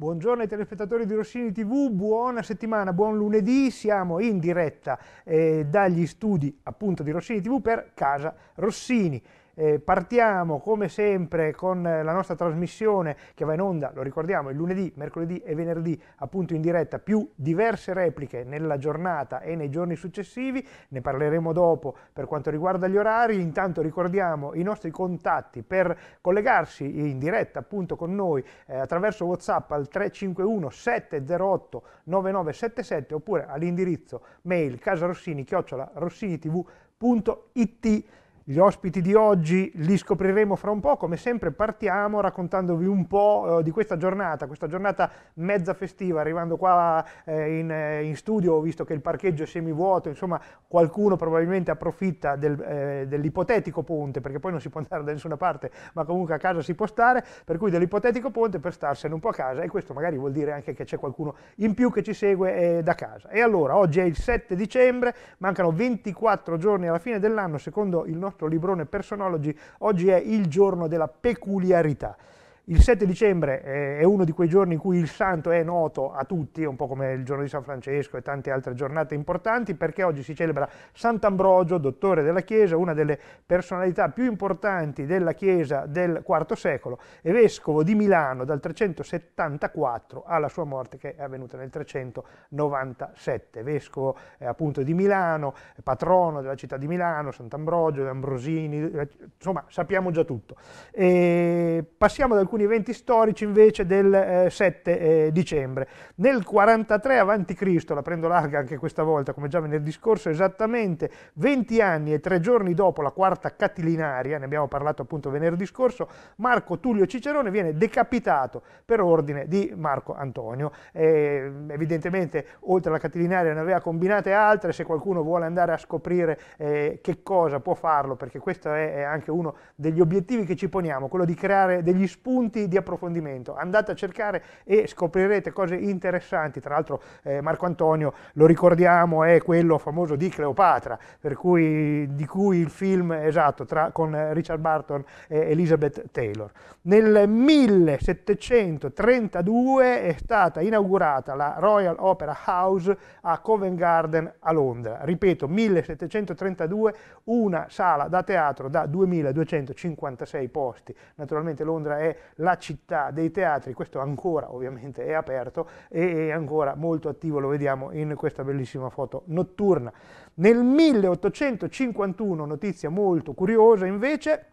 Buongiorno ai telespettatori di Rossini TV, buona settimana, buon lunedì, siamo in diretta eh, dagli studi appunto di Rossini TV per Casa Rossini. Eh, partiamo come sempre con la nostra trasmissione che va in onda, lo ricordiamo, il lunedì, mercoledì e venerdì appunto in diretta più diverse repliche nella giornata e nei giorni successivi, ne parleremo dopo per quanto riguarda gli orari, intanto ricordiamo i nostri contatti per collegarsi in diretta appunto con noi eh, attraverso Whatsapp al 351 708 9977 oppure all'indirizzo mail casarossini chiocciola gli ospiti di oggi li scopriremo fra un po', come sempre partiamo raccontandovi un po' eh, di questa giornata, questa giornata mezza festiva, arrivando qua eh, in, eh, in, studio ho visto che il parcheggio è semivuoto, insomma qualcuno probabilmente approfitta del, eh, dell'ipotetico ponte, perché poi non si può andare da nessuna parte, ma comunque a casa si può stare, per cui dell'ipotetico ponte per starsene un po' a casa e questo magari vuol dire anche che c'è qualcuno in più che ci segue eh, da casa. E allora, oggi è il 7 dicembre, mancano 24 giorni alla fine dell'anno secondo il nostro nostro librone Personology, oggi è il giorno della peculiarità. Il 7 dicembre è uno di quei giorni in cui il santo è noto a tutti, un po' come il giorno di San Francesco e tante altre giornate importanti, perché oggi si celebra Sant'Ambrogio, dottore della Chiesa, una delle personalità più importanti della Chiesa del IV secolo, e vescovo di Milano dal 374 alla sua morte che è avvenuta nel 397. Vescovo eh, appunto di Milano, patrono della città di Milano, Sant'Ambrogio, Ambrosini, eh, insomma sappiamo già tutto. E passiamo ad alcuni alcuni eventi storici invece del eh, 7 eh, dicembre. Nel 43 avanti Cristo, la prendo larga anche questa volta, come già venerdì scorso, esattamente 20 anni e 3 giorni dopo la quarta Catilinaria, ne abbiamo parlato appunto venerdì scorso, Marco Tullio Cicerone viene decapitato per ordine di Marco Antonio. Eh, evidentemente oltre alla Catilinaria ne aveva combinate altre, se qualcuno vuole andare a scoprire eh, che cosa può farlo, perché questo è, è anche uno degli obiettivi che ci poniamo, quello di creare degli spunti spunti di approfondimento. Andate a cercare e scoprirete cose interessanti. Tra l'altro eh, Marco Antonio, lo ricordiamo, è quello famoso di Cleopatra, per cui, di cui il film esatto tra, con Richard Barton e Elizabeth Taylor. Nel 1732 è stata inaugurata la Royal Opera House a Covent Garden a Londra. Ripeto, 1732, una sala da teatro da 2256 posti. Naturalmente Londra è la città dei teatri, questo ancora ovviamente è aperto e è ancora molto attivo, lo vediamo in questa bellissima foto notturna. Nel 1851, notizia molto curiosa invece,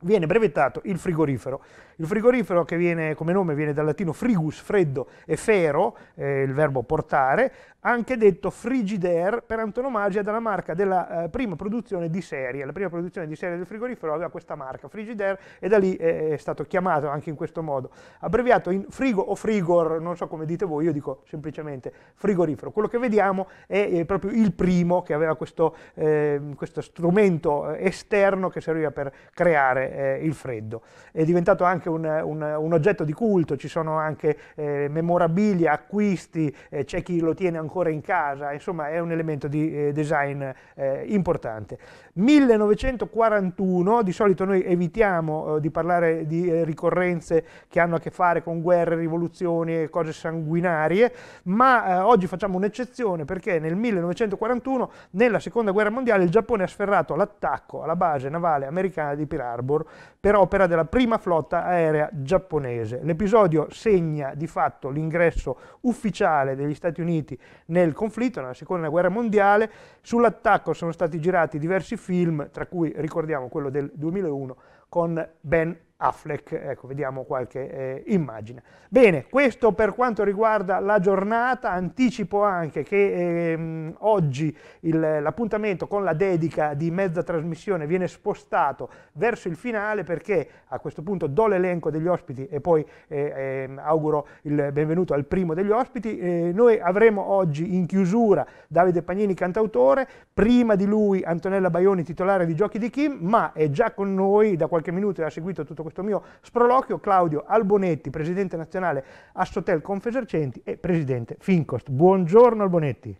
viene brevettato il frigorifero il frigorifero che viene come nome viene dal latino frigus, freddo, e fero, eh, il verbo portare, anche detto frigidaire per antonomasia dalla marca della eh, prima produzione di serie. La prima produzione di serie del frigorifero aveva questa marca, frigidaire, e da lì è, eh, è stato chiamato anche in questo modo. Abbreviato in frigo o frigor, non so come dite voi, io dico semplicemente frigorifero. Quello che vediamo è, è eh, proprio il primo che aveva questo, eh, questo strumento eh, esterno che serviva per creare il freddo. È diventato anche anche un, un, un oggetto di culto, ci sono anche eh, memorabilia, acquisti, eh, c'è chi lo tiene ancora in casa, insomma è un elemento di eh, design eh, importante. 1941, di solito noi evitiamo eh, di parlare di eh, ricorrenze che hanno a che fare con guerre, rivoluzioni e cose sanguinarie, ma oggi facciamo un'eccezione perché nel 1941, nella seconda guerra mondiale, il Giappone ha sferrato l'attacco alla base navale americana di Pearl Harbor per opera della prima flotta aerea giapponese. L'episodio segna di fatto l'ingresso ufficiale degli Stati Uniti nel conflitto, nella seconda guerra mondiale. Sull'attacco sono stati girati diversi film, tra cui ricordiamo quello del 2001 con Ben Affleck, ecco, vediamo qualche eh, immagine. Bene, questo per quanto riguarda la giornata, anticipo anche che ehm, oggi l'appuntamento con la dedica di mezza trasmissione viene spostato verso il finale perché a questo punto do l'elenco degli ospiti e poi eh, eh, auguro il benvenuto al primo degli ospiti. Eh, noi avremo oggi in chiusura Davide Pagnini, cantautore, prima di lui Antonella Baioni, titolare di Giochi di Kim, ma è già con noi da qualche minuto e ha seguito tutto questo questo mio sproloquio Claudio Albonetti, presidente nazionale Assotel Confesercenti e presidente Fincost. Buongiorno Albonetti.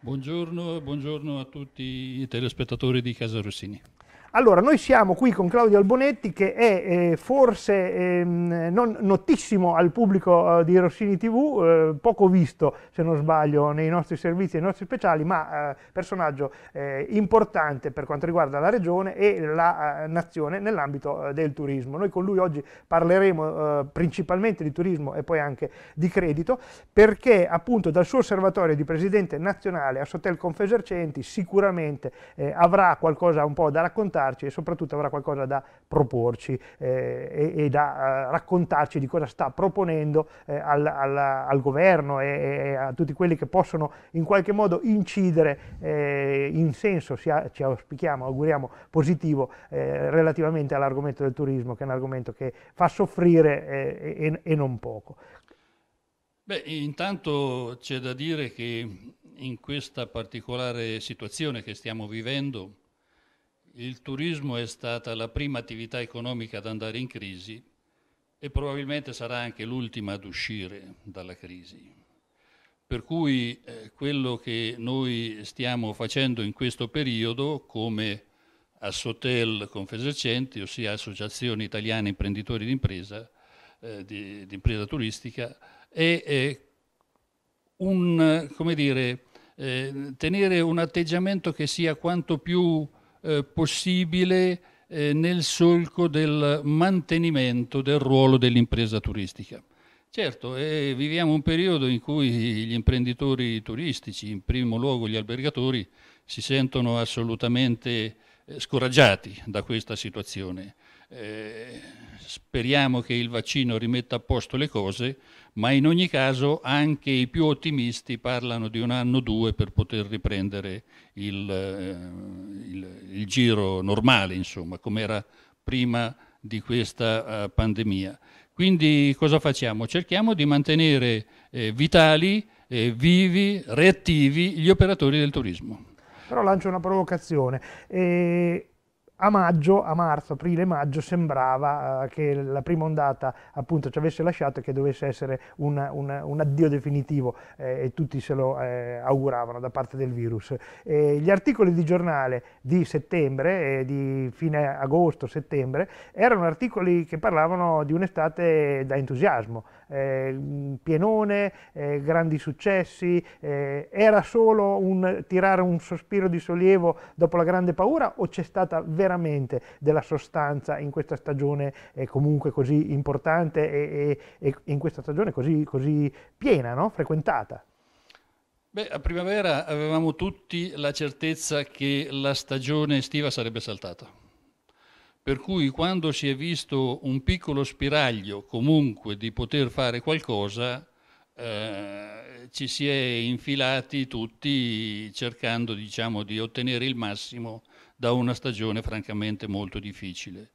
Buongiorno, buongiorno a tutti i telespettatori di Casa Rossini. Allora, noi siamo qui con Claudio Albonetti che è eh, forse eh, non notissimo al pubblico eh, di Rossini TV, eh, poco visto se non sbaglio nei nostri servizi, e nei nostri speciali, ma eh, personaggio eh, importante per quanto riguarda la regione e la nazione nell'ambito del turismo. Noi con lui oggi parleremo principalmente di turismo e poi anche di credito perché appunto dal suo osservatorio di presidente nazionale a Sotel Confesercenti sicuramente avrà qualcosa un po' da raccontare pensarci e soprattutto avrà qualcosa da proporci eh, e, e, da eh, raccontarci di cosa sta proponendo eh, al, al, al, governo e, e, a tutti quelli che possono in qualche modo incidere eh, in senso, sia, ci auspichiamo, auguriamo positivo eh, relativamente all'argomento del turismo che è un argomento che fa soffrire e non poco. Beh, intanto c'è da dire che in questa particolare situazione che stiamo vivendo il turismo è stata la prima attività economica ad andare in crisi e probabilmente sarà anche l'ultima ad uscire dalla crisi. Per cui eh, quello che noi stiamo facendo in questo periodo come Assotel Confesercenti, ossia Associazione Italiana Imprenditori d'Impresa, eh, di, di, impresa turistica, è, è un, come dire, eh, tenere un atteggiamento che sia quanto più eh, possibile eh, nel solco del mantenimento del ruolo dell'impresa turistica. Certo, eh, viviamo un periodo in cui gli imprenditori turistici, in primo luogo gli albergatori, si sentono assolutamente eh, scoraggiati da questa situazione. Eh, speriamo che il vaccino rimetta a posto le cose, ma in ogni caso anche i più ottimisti parlano di un anno o due per poter riprendere il, eh, il, il giro normale, insomma, come era prima di questa eh, pandemia. Quindi cosa facciamo? Cerchiamo di mantenere eh, vitali, eh, vivi, reattivi gli operatori del turismo però lancio una provocazione. E a maggio, a marzo, aprile, maggio sembrava eh, che la prima ondata appunto ci avesse lasciato e che dovesse essere un, un, un addio definitivo eh, e tutti se lo eh, auguravano da parte del virus. E gli articoli di giornale di settembre, eh, di fine agosto, settembre, erano articoli che parlavano di un'estate da entusiasmo, eh, pienone, eh, grandi successi, eh, era solo un, tirare un sospiro di sollievo dopo la grande paura o c'è stata veramente della sostanza in questa stagione eh, comunque così importante e, e, e, in questa stagione così, così piena, no? frequentata? Beh, a primavera avevamo tutti la certezza che la stagione estiva sarebbe saltata per cui quando si è visto un piccolo spiraglio comunque di poter fare qualcosa, eh, ci si è infilati tutti cercando diciamo, di ottenere il massimo da una stagione francamente molto difficile.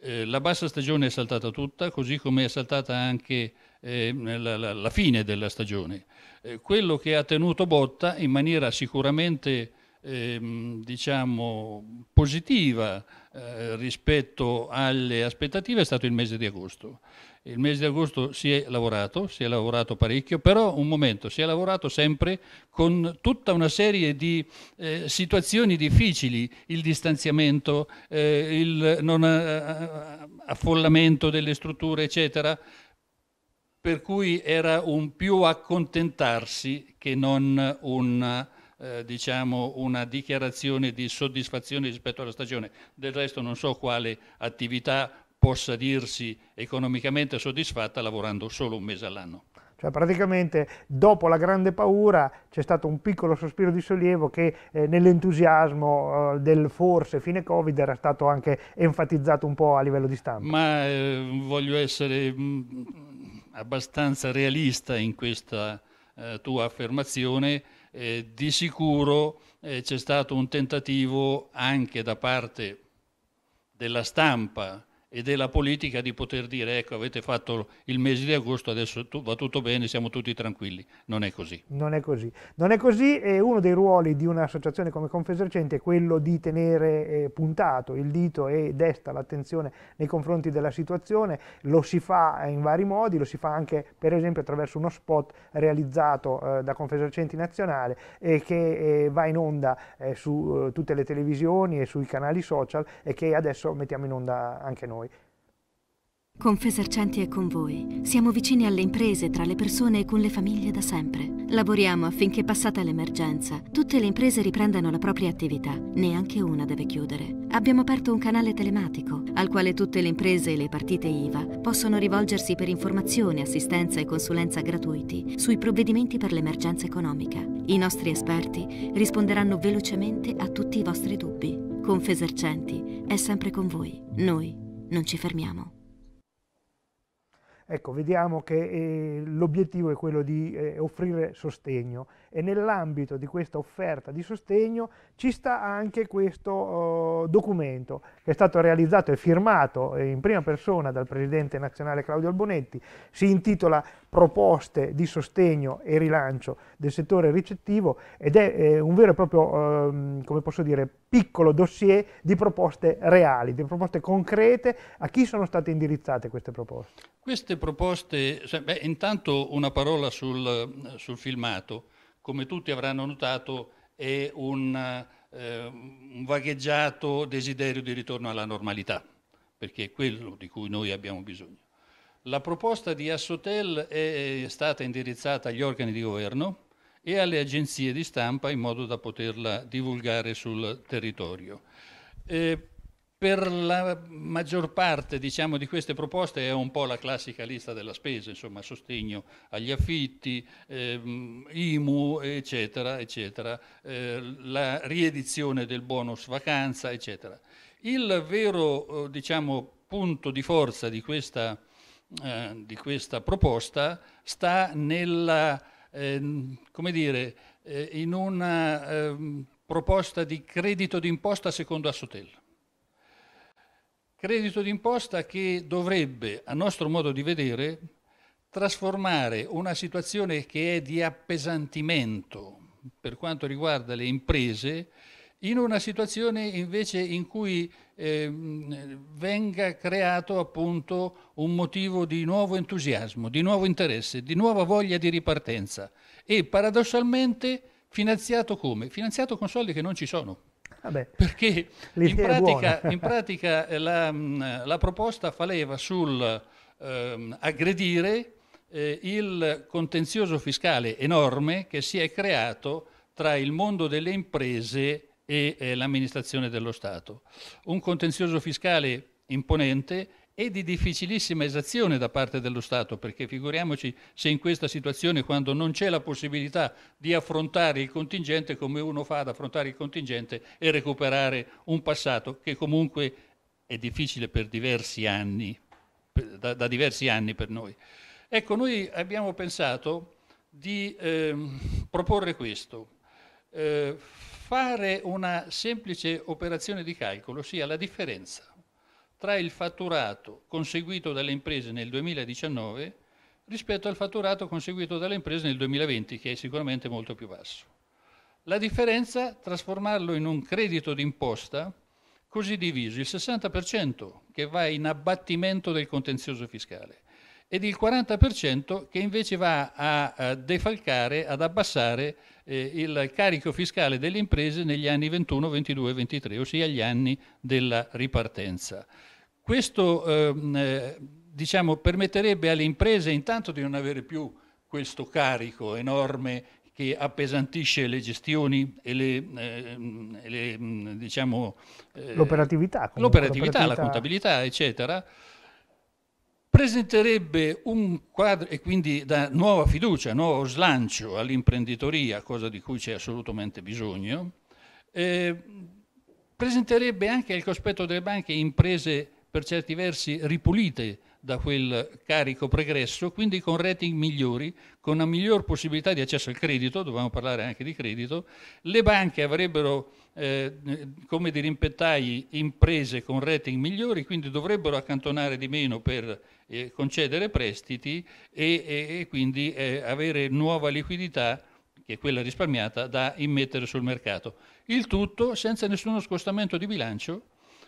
Eh, la bassa stagione è saltata tutta, così come è saltata anche eh, la, la, la, fine della stagione. Eh, quello che ha tenuto botta in maniera sicuramente ehm, diciamo, positiva eh, rispetto alle aspettative è stato il mese di agosto. Il mese di agosto si è lavorato, si è lavorato parecchio, però un momento, si è lavorato sempre con tutta una serie di eh, situazioni difficili, il distanziamento, eh, il non eh, eh, affollamento delle strutture, eccetera, per cui era un più accontentarsi che non una eh, diciamo una dichiarazione di soddisfazione rispetto alla stagione. Del resto non so quale attività possa dirsi economicamente soddisfatta lavorando solo un mese all'anno. Cioè praticamente dopo la grande paura c'è stato un piccolo sospiro di sollievo che eh, nell'entusiasmo eh, del forse fine Covid era stato anche enfatizzato un po' a livello di stampa. Ma eh, voglio essere mh, mm, abbastanza realista in questa eh, tua affermazione eh, di sicuro eh, c'è stato un tentativo anche da parte della stampa ed è la politica di poter dire ecco avete fatto il mese di agosto, adesso va tutto bene, siamo tutti tranquilli. Non è così. Non è così. Non è così e uno dei ruoli di un'associazione come Confesercente è quello di tenere eh, puntato il dito e desta l'attenzione nei confronti della situazione. Lo si fa eh, in vari modi, lo si fa anche per esempio attraverso uno spot realizzato eh, da Confesercenti Nazionale eh, che va in onda eh, su eh, tutte le televisioni e sui canali social e che adesso mettiamo in onda anche noi. Confesercenti è con voi. Siamo vicini alle imprese, tra le persone e con le famiglie da sempre. Lavoriamo affinché passata l'emergenza, tutte le imprese riprendano la propria attività. Neanche una deve chiudere. Abbiamo aperto un canale telematico al quale tutte le imprese e le partite IVA possono rivolgersi per informazioni, assistenza e consulenza gratuiti sui provvedimenti per l'emergenza economica. I nostri esperti risponderanno velocemente a tutti i vostri dubbi. Confesercenti è sempre con voi. Noi non ci fermiamo. Ecco, vediamo che eh, l'obiettivo è quello di eh, offrire sostegno e nell'ambito di questa offerta di sostegno ci sta anche questo eh, documento che è stato realizzato e firmato in prima persona dal Presidente nazionale Claudio Albonetti, si intitola Proposte di sostegno e rilancio del settore ricettivo ed è eh, un vero e proprio, eh, come posso dire, piccolo dossier di proposte reali, di proposte concrete, a chi sono state indirizzate queste proposte? Queste proposte, beh, intanto una parola sul, sul filmato come tutti avranno notato, è un, eh, un vagheggiato desiderio di ritorno alla normalità, perché è quello di cui noi abbiamo bisogno. La proposta di Assotel è stata indirizzata agli organi di governo e alle agenzie di stampa in modo da poterla divulgare sul territorio. Eh, per la maggior parte diciamo, di queste proposte è un po' la classica lista della spesa, insomma sostegno agli affitti, ehm, IMU, eccetera, eccetera, eh, la riedizione del bonus vacanza, eccetera. Il vero eh, diciamo, punto di forza di questa, eh, di questa proposta sta nella, ehm, come dire, eh, in una ehm, proposta di credito d'imposta secondo Assotella. Credito d'imposta che dovrebbe, a nostro modo di vedere, trasformare una situazione che è di appesantimento per quanto riguarda le imprese in una situazione invece in cui eh, venga creato appunto un motivo di nuovo entusiasmo, di nuovo interesse, di nuova voglia di ripartenza e paradossalmente finanziato come? Finanziato con soldi che non ci sono. Vabbè, perché in pratica, in pratica eh, la, mm, la, proposta fa leva sul ehm, aggredire eh, il contenzioso fiscale enorme che si è creato tra il mondo delle imprese e eh, l'amministrazione dello Stato. Un contenzioso fiscale imponente e di difficilissima esazione da parte dello Stato, perché figuriamoci se in questa situazione, quando non c'è la possibilità di affrontare il contingente, come uno fa ad affrontare il contingente e recuperare un passato che comunque è difficile per diversi anni, da, da diversi anni per noi. Ecco, noi abbiamo pensato di eh, proporre questo. Eh, fare una semplice operazione di calcolo, ossia la differenza tra il fatturato conseguito dalle imprese nel 2019 rispetto al fatturato conseguito dalle imprese nel 2020, che è sicuramente molto più basso. La differenza, trasformarlo in un credito d'imposta così diviso, il 60% che va in abbattimento del contenzioso fiscale ed il 40% che invece va a defalcare, ad abbassare eh, il carico fiscale delle imprese negli anni 21, 22 e 23, ossia gli anni della ripartenza. Questo ehm, eh, diciamo, permetterebbe alle imprese intanto di non avere più questo carico enorme che appesantisce le gestioni e le, ehm, mm, diciamo, eh, le diciamo, l'operatività, l'operatività, la contabilità, eccetera presenterebbe un quadro e quindi da nuova fiducia, nuovo slancio all'imprenditoria, cosa di cui c'è assolutamente bisogno, eh, presenterebbe anche al cospetto delle banche imprese per certi versi ripulite da quel carico pregresso, quindi con rating migliori, con una miglior possibilità di accesso al credito, dovevamo parlare anche di credito, le banche avrebbero eh, come dirimpettai imprese con rating migliori, quindi dovrebbero accantonare di meno per eh, concedere prestiti e, e, e quindi eh, avere nuova liquidità che è quella risparmiata da immettere sul mercato. Il tutto senza nessuno scostamento di bilancio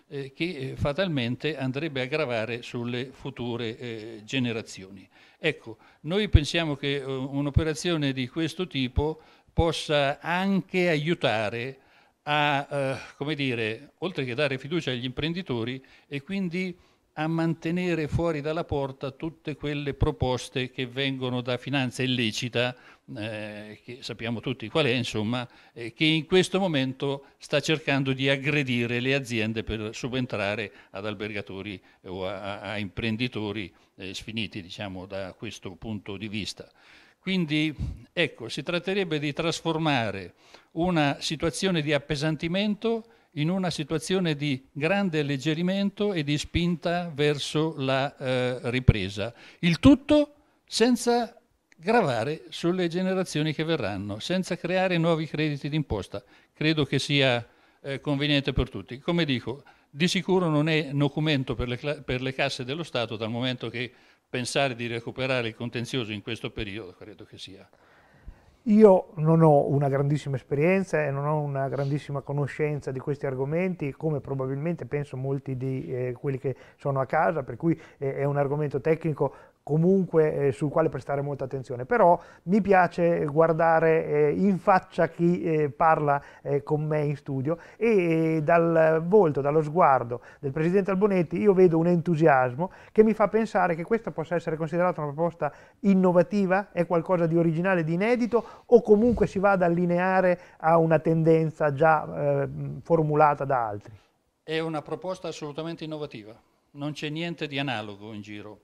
eh, che eh, fatalmente andrebbe a gravare sulle future eh, generazioni. Ecco, noi pensiamo che eh, un'operazione di questo tipo possa anche aiutare a, eh, come dire, oltre che dare fiducia agli imprenditori e quindi a mantenere fuori dalla porta tutte quelle proposte che vengono da finanza illecita, eh, che sappiamo tutti qual è, insomma, eh, che in questo momento sta cercando di aggredire le aziende per subentrare ad albergatori eh, o a, a imprenditori eh, sfiniti, diciamo, da questo punto di vista. Quindi ecco, si tratterebbe di trasformare una situazione di appesantimento in una situazione di grande alleggerimento e di spinta verso la eh, ripresa. Il tutto senza gravare sulle generazioni che verranno, senza creare nuovi crediti d'imposta. Credo che sia eh, conveniente per tutti. Come dico, di sicuro non è documento per le, per le casse dello Stato dal momento che pensare di recuperare il contenzioso in questo periodo credo che sia io non ho una grandissima esperienza e non ho una grandissima conoscenza di questi argomenti, come probabilmente penso molti di eh, quelli che sono a casa, per cui eh, è un argomento tecnico comunque eh, sul quale prestare molta attenzione, però mi piace guardare eh, in faccia chi eh, parla eh, con me in studio e eh, dal volto, dallo sguardo del Presidente Albonetti io vedo un entusiasmo che mi fa pensare che questa possa essere considerata una proposta innovativa, è qualcosa di originale, di inedito o comunque si va ad allineare a una tendenza già eh, formulata da altri. È una proposta assolutamente innovativa, non c'è niente di analogo in giro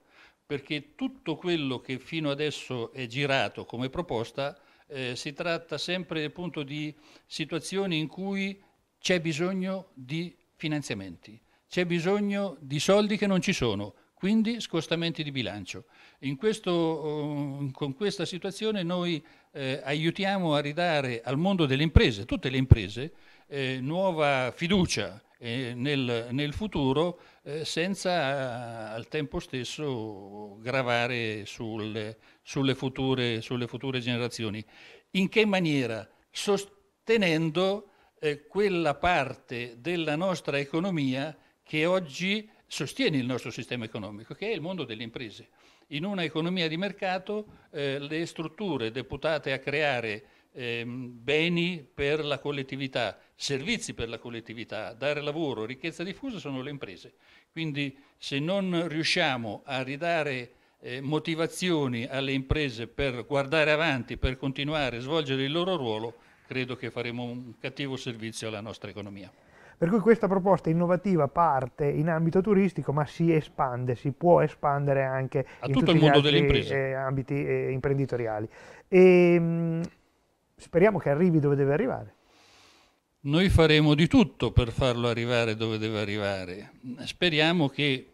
perché tutto quello che fino adesso è girato come proposta eh, si tratta sempre appunto di situazioni in cui c'è bisogno di finanziamenti, c'è bisogno di soldi che non ci sono, quindi scostamenti di bilancio. Questo, oh, con questa situazione noi eh, aiutiamo a ridare al mondo delle imprese, tutte le imprese, eh, nuova fiducia eh, nel, nel futuro eh, senza eh, al tempo stesso gravare sul, sulle, future, sulle, future, generazioni. In che maniera? Sostenendo eh, quella parte della nostra economia che oggi sostiene il nostro sistema economico, che è il mondo delle imprese. In una economia di mercato eh, le strutture deputate a creare ehm, beni per la collettività, servizi per la collettività, dare lavoro, ricchezza diffusa sono le imprese. Quindi se non riusciamo a ridare eh, motivazioni alle imprese per guardare avanti, per continuare a svolgere il loro ruolo, credo che faremo un cattivo servizio alla nostra economia. Per cui questa proposta innovativa parte in ambito turistico ma si espande, si può espandere anche a in tutto il mondo delle imprese. Eh, ambiti eh, imprenditoriali. E, ehm, Speriamo che arrivi dove deve arrivare. Noi faremo di tutto per farlo arrivare dove deve arrivare. Speriamo che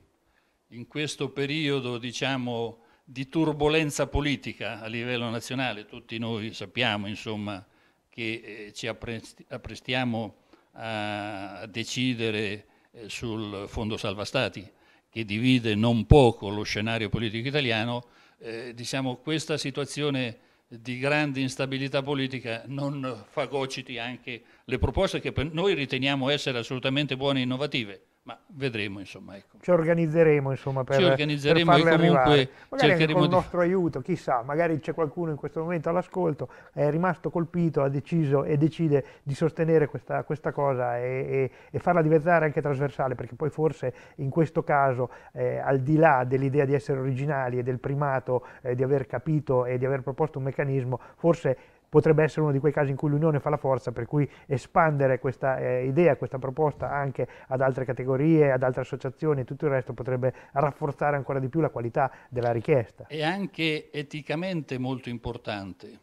in questo periodo, diciamo, di turbolenza politica a livello nazionale, tutti noi sappiamo, insomma, che eh, ci apprestiamo a decidere eh, sul Fondo Salva Stati, che divide non poco lo scenario politico italiano, eh, diciamo, questa situazione di grande instabilità politica non fagociti anche le proposte che noi riteniamo essere assolutamente buone e innovative ma vedremo insomma. Ecco. Ci organizzeremo insomma per, Ci organizzeremo per farle e comunque arrivare. Magari cercheremo con il nostro di... aiuto, chissà, magari c'è qualcuno in questo momento all'ascolto, è rimasto colpito, ha deciso e decide di sostenere questa, questa cosa e, e, e, farla diventare anche trasversale, perché poi forse in questo caso eh, al di là dell'idea di essere originali e del primato eh, di aver capito e di aver proposto un meccanismo, forse potrebbe essere uno di quei casi in cui l'unione fa la forza, per cui espandere questa eh, idea, questa proposta anche ad altre categorie, ad altre associazioni e tutto il resto potrebbe rafforzare ancora di più la qualità della richiesta. È anche eticamente molto importante,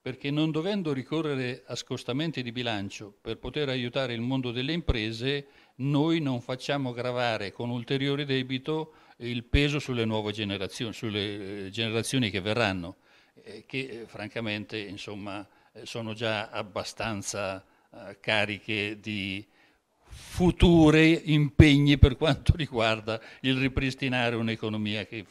perché non dovendo ricorrere a scostamenti di bilancio per poter aiutare il mondo delle imprese, noi non facciamo gravare con ulteriore debito il peso sulle nuove generazioni, sulle eh, generazioni che verranno. Eh, che eh, francamente insomma, eh, sono già abbastanza cariche di future impegni per quanto riguarda il ripristinare un'economia che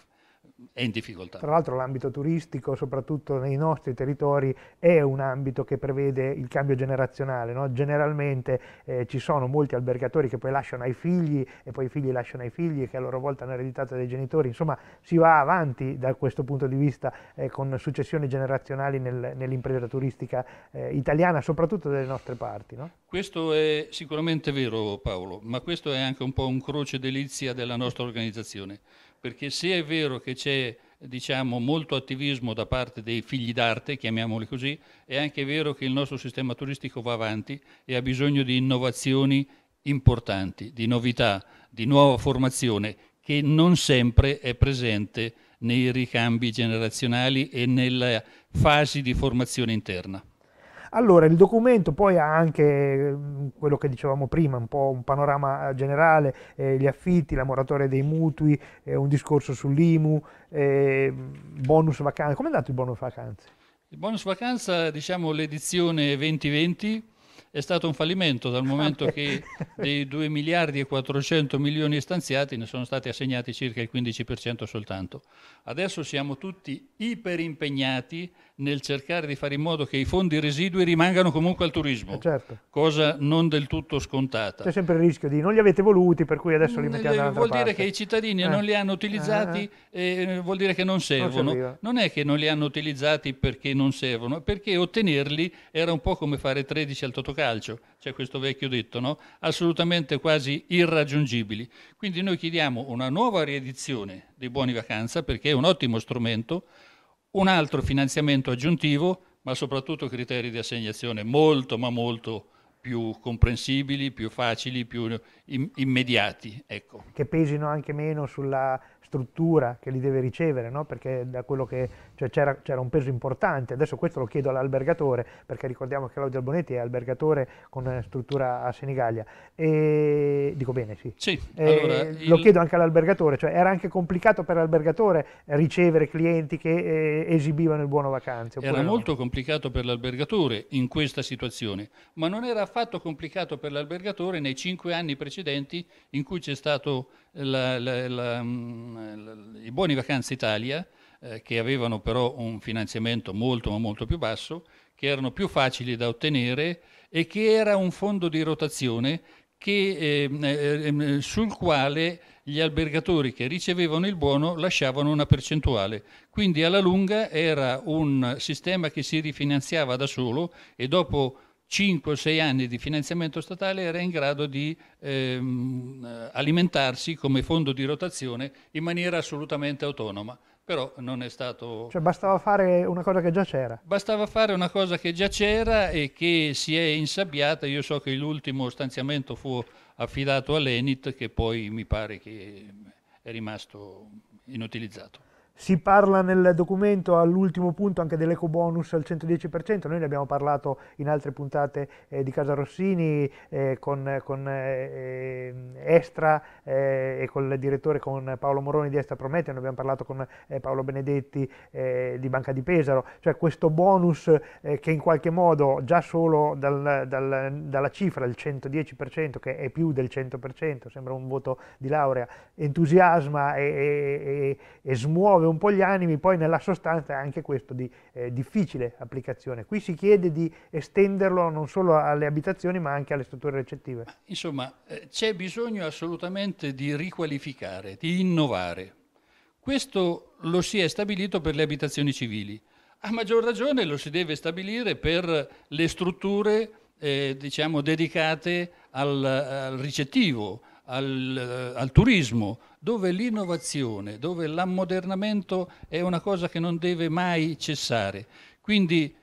è in difficoltà. Tra l'altro l'ambito turistico, soprattutto nei nostri territori, è un ambito che prevede il cambio generazionale. No? Generalmente eh, ci sono molti albergatori che poi lasciano ai figli e poi i figli lasciano ai figli che a loro volta hanno ereditato dai genitori. Insomma, si va avanti da questo punto di vista eh, con successioni generazionali nel, nell'impresa turistica eh, italiana, soprattutto delle nostre parti. No? Questo è sicuramente vero Paolo, ma questo è anche un po' un croce delizia della nostra organizzazione perché se è vero che c'è diciamo, molto attivismo da parte dei figli d'arte, chiamiamoli così, è anche vero che il nostro sistema turistico va avanti e ha bisogno di innovazioni importanti, di novità, di nuova formazione che non sempre è presente nei ricambi generazionali e nelle fasi di formazione interna. Allora, il documento poi ha anche quello che dicevamo prima, un po' un panorama eh, generale, eh, gli affitti, la moratoria dei mutui, eh, un discorso sull'IMU, eh, bonus vacanze. Come è andato il bonus vacanze? Il bonus vacanza, diciamo l'edizione 2020 è stato un fallimento dal momento che dei 2 miliardi e 400 milioni stanziati ne sono stati assegnati circa il 15% soltanto. Adesso siamo tutti iperimpegnati nel cercare di fare in modo che i fondi residui rimangano comunque al turismo, eh certo. cosa non del tutto scontata. C'è sempre il rischio di non li avete voluti per cui adesso li mettiamo dall'altra Vuol dire che i cittadini eh. non li eh. hanno utilizzati, eh, eh. eh. vuol dire che non servono. Non, non è che non li hanno utilizzati perché non servono, perché ottenerli era un po' come fare 13 al Totocalcio calcio, c'è questo vecchio detto, no? assolutamente quasi irraggiungibili. Quindi noi chiediamo una nuova riedizione dei buoni vacanza perché è un ottimo strumento, un altro finanziamento aggiuntivo, ma soprattutto criteri di assegnazione molto ma molto più comprensibili, più facili, più immediati. Ecco. Che pesino anche meno sulla struttura che li deve ricevere, no? perché da quello che cioè c'era, un peso importante, adesso questo lo chiedo all'albergatore, perché ricordiamo che Claudio Albonetti è albergatore con eh, struttura a Senigallia, e, dico bene sì, sì allora, il... lo chiedo anche all'albergatore, cioè era anche complicato per l'albergatore ricevere clienti che eh, esibivano il buono vacanze. Era no? molto complicato per l'albergatore in questa situazione, ma non era affatto complicato per l'albergatore nei cinque anni precedenti in cui c'è stato la, la, la, mm, i buoni vacanze Italia, eh, che avevano però un finanziamento molto ma molto più basso, che erano più facili da ottenere e che era un fondo di rotazione che, ehm, eh, eh, sul quale gli albergatori che ricevevano il buono lasciavano una percentuale. Quindi alla lunga era un sistema che si rifinanziava da solo e dopo 5 o 6 anni di finanziamento statale era in grado di ehm, eh, alimentarsi come fondo di rotazione in maniera assolutamente autonoma però non è stato... Cioè bastava fare una cosa che già c'era. Bastava fare una cosa che già c'era e che si è insabbiata. Io so che l'ultimo stanziamento fu affidato all'Enit che poi mi pare che è rimasto inutilizzato. Si parla nel documento all'ultimo punto anche dell'eco bonus al 110%, noi ne abbiamo parlato in altre puntate eh, di Casa Rossini eh, con, con eh, Estra eh, e col direttore con Paolo Moroni di Estra Promete, ne abbiamo parlato con eh, Paolo Benedetti eh, di Banca di Pesaro, cioè questo bonus che in qualche modo già solo dal, dal, dalla cifra del 110% che è più del 100%, sembra un voto di laurea, entusiasma e, e, e, e smuove un po' gli animi, poi nella sostanza è anche questo di eh, difficile applicazione. Qui si chiede di estenderlo non solo alle abitazioni ma anche alle strutture recettive. Insomma, eh, c'è bisogno assolutamente di riqualificare, di innovare. Questo lo si è stabilito per le abitazioni civili. A maggior ragione lo si deve stabilire per le strutture eh, diciamo, dedicate al, al ricettivo, al, al turismo, dove l'innovazione, dove l'ammodernamento è una cosa che non deve mai cessare. Quindi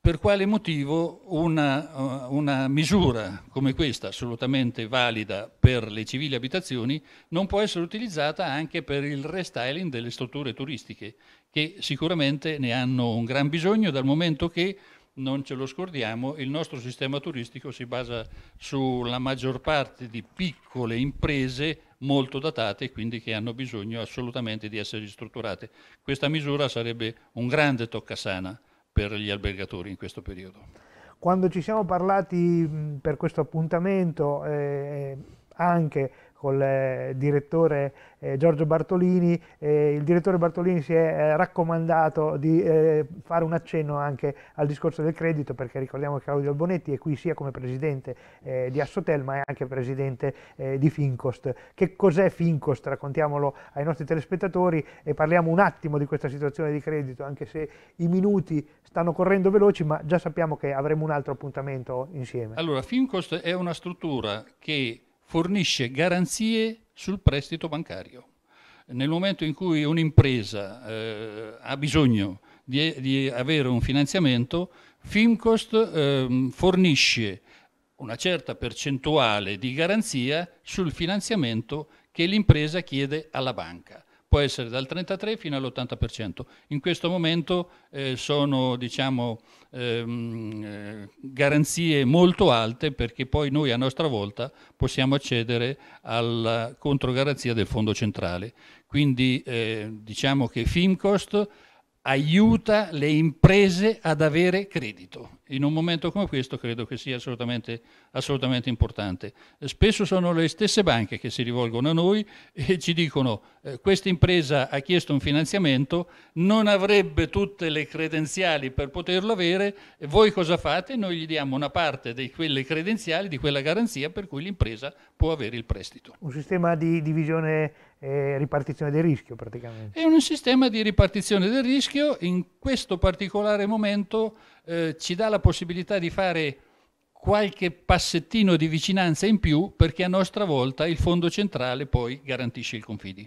per quale motivo una, eh, una, misura come questa, assolutamente valida per le civili abitazioni, non può essere utilizzata anche per il restyling delle strutture turistiche, che sicuramente ne hanno un gran bisogno dal momento che non ce lo scordiamo, il nostro sistema turistico si basa sulla maggior parte di piccole imprese molto datate e quindi che hanno bisogno assolutamente di essere ristrutturate. Questa misura sarebbe un grande toccasana per gli albergatori in questo periodo. Quando ci siamo parlati per questo appuntamento eh, eh anche col eh, direttore eh, Giorgio Bartolini, eh, il direttore Bartolini si è eh, raccomandato di eh, fare un accenno anche al discorso del credito perché ricordiamo che Claudio Albonetti è qui sia come presidente di Assotel ma è anche presidente di Fincost. Che cos'è Fincost? Raccontiamolo ai nostri telespettatori e parliamo un attimo di questa situazione di credito anche se i minuti stanno correndo veloci ma già sappiamo che avremo un altro appuntamento insieme. Allora, Fincost è una struttura che fornisce garanzie sul prestito bancario. Nel momento in cui un'impresa eh, ha bisogno di, di, avere un finanziamento, Fincost eh, fornisce una certa percentuale di garanzia sul finanziamento che l'impresa chiede alla banca può essere dal 33 fino all'80%. In questo momento eh, sono diciamo, ehm, eh, garanzie molto alte perché poi noi a nostra volta possiamo accedere alla controgaranzia del fondo centrale. Quindi eh, diciamo che FIMCOST aiuta le imprese ad avere credito. In un momento come questo credo che sia assolutamente, assolutamente, importante. Spesso sono le stesse banche che si rivolgono a noi e ci dicono eh, questa impresa ha chiesto un finanziamento, non avrebbe tutte le credenziali per poterlo avere, e voi cosa fate? Noi gli diamo una parte di quelle credenziali, di quella garanzia per cui l'impresa può avere il prestito. Un sistema di divisione e ripartizione del rischio praticamente. È un sistema di ripartizione del rischio, in questo particolare momento eh, ci dà la possibilità di fare qualche passettino di vicinanza in più perché a nostra volta il fondo centrale poi garantisce il confidi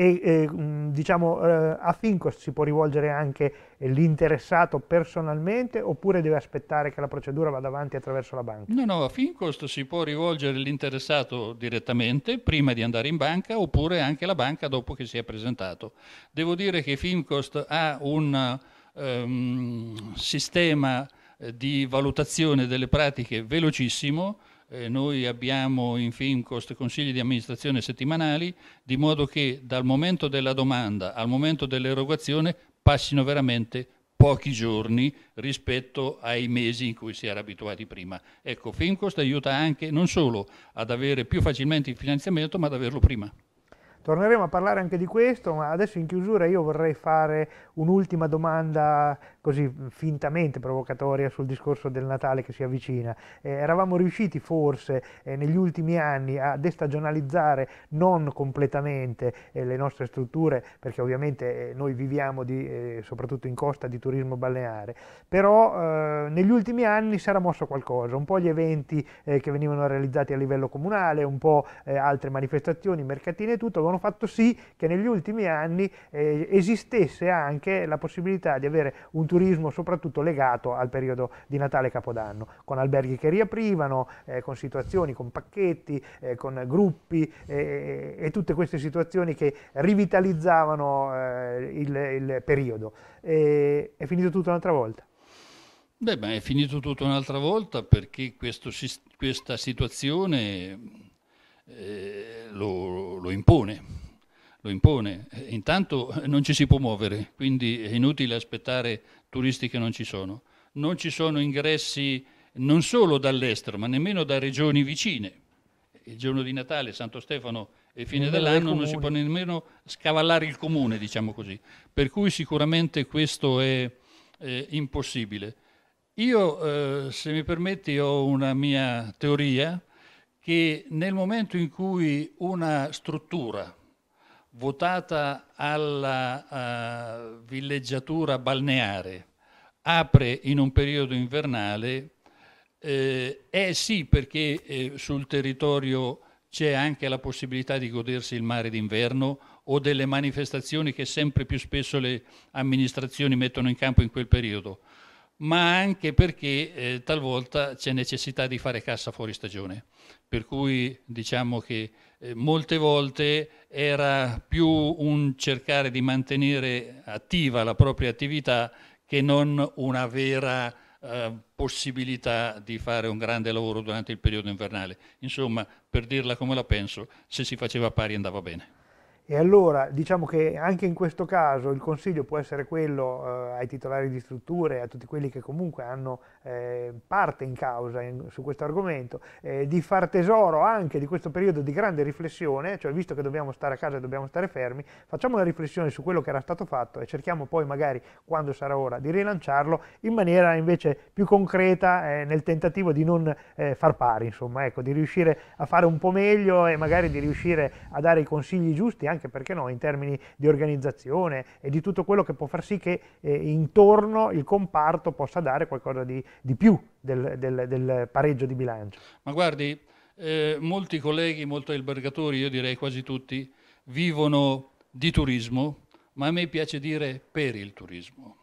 e eh, mm, diciamo eh, a Fincos si può rivolgere anche l'interessato personalmente oppure deve aspettare che la procedura vada avanti attraverso la banca? No, no, a Fincost si può rivolgere l'interessato direttamente prima di andare in banca oppure anche la banca dopo che si è presentato. Devo dire che Fincost ha un um, sistema eh, di valutazione delle pratiche velocissimo eh, noi abbiamo in FIMCOST consigli di amministrazione settimanali, di modo che dal momento della domanda al momento dell'erogazione passino veramente pochi giorni rispetto ai mesi in cui si era abituati prima. Ecco, FIMCOST aiuta anche non solo ad avere più facilmente il finanziamento, ma ad averlo prima. Torneremo a parlare anche di questo, ma adesso in chiusura io vorrei fare un'ultima domanda così fintamente provocatoria sul discorso del Natale che si avvicina. Eh, eravamo riusciti forse eh, negli ultimi anni a destagionalizzare non completamente eh, le nostre strutture, perché ovviamente eh, noi viviamo di, eh, soprattutto in costa di turismo balneare, però eh, negli ultimi anni si era mosso qualcosa, un po' gli eventi che venivano realizzati a livello comunale, un po' altre manifestazioni, mercatine e tutto, avevano fatto sì che negli ultimi anni esistesse anche la possibilità di avere un turismo soprattutto legato al periodo di Natale e Capodanno, con alberghi che riaprivano, eh, con situazioni, con pacchetti, eh, con gruppi eh, eh, e tutte queste situazioni che rivitalizzavano eh, il, il, periodo. E, è finito tutto un'altra volta. Beh, ma è finito tutto un'altra volta perché questo, questa situazione eh, lo, lo, impone. Lo impone. Intanto non ci si può muovere, quindi è inutile aspettare turisti che non ci sono. Non ci sono ingressi non solo dall'estero, ma nemmeno da regioni vicine. Il giorno di Natale, Santo Stefano e fine non dell'anno non si può nemmeno scavallare il comune, diciamo così. Per cui sicuramente questo è eh, impossibile. Io, eh, se mi permetti, ho una mia teoria che nel momento in cui una struttura votata alla uh, villeggiatura balneare, apre in un periodo invernale, eh, eh sì perché eh, sul territorio c'è anche la possibilità di godersi il mare d'inverno o delle manifestazioni che sempre più spesso le amministrazioni mettono in campo in quel periodo, ma anche perché eh, talvolta c'è necessità di fare cassa fuori stagione. Per cui diciamo che eh, molte volte era più un cercare di mantenere attiva la propria attività che non una vera eh, possibilità di fare un grande lavoro durante il periodo invernale. Insomma, per dirla come la penso, se si faceva pari andava bene. E allora diciamo che anche in questo caso il consiglio può essere quello eh, ai titolari di strutture, a tutti quelli che comunque hanno eh, parte in causa in, su questo argomento, eh, di far tesoro anche di questo periodo di grande riflessione, cioè visto che dobbiamo stare a casa e dobbiamo stare fermi, facciamo una riflessione su quello che era stato fatto e cerchiamo poi magari quando sarà ora di rilanciarlo in maniera invece più concreta eh, nel tentativo di non eh, far pari, insomma, ecco, di riuscire a fare un po' meglio e magari di riuscire a dare i consigli giusti, anche perché no, in termini di organizzazione e di tutto quello che può far sì che eh, intorno il comparto possa dare qualcosa di di più del, del, del pareggio di bilancio. Ma guardi, eh, molti colleghi, molti albergatori, io direi quasi tutti, vivono di turismo, ma a me piace dire per il turismo,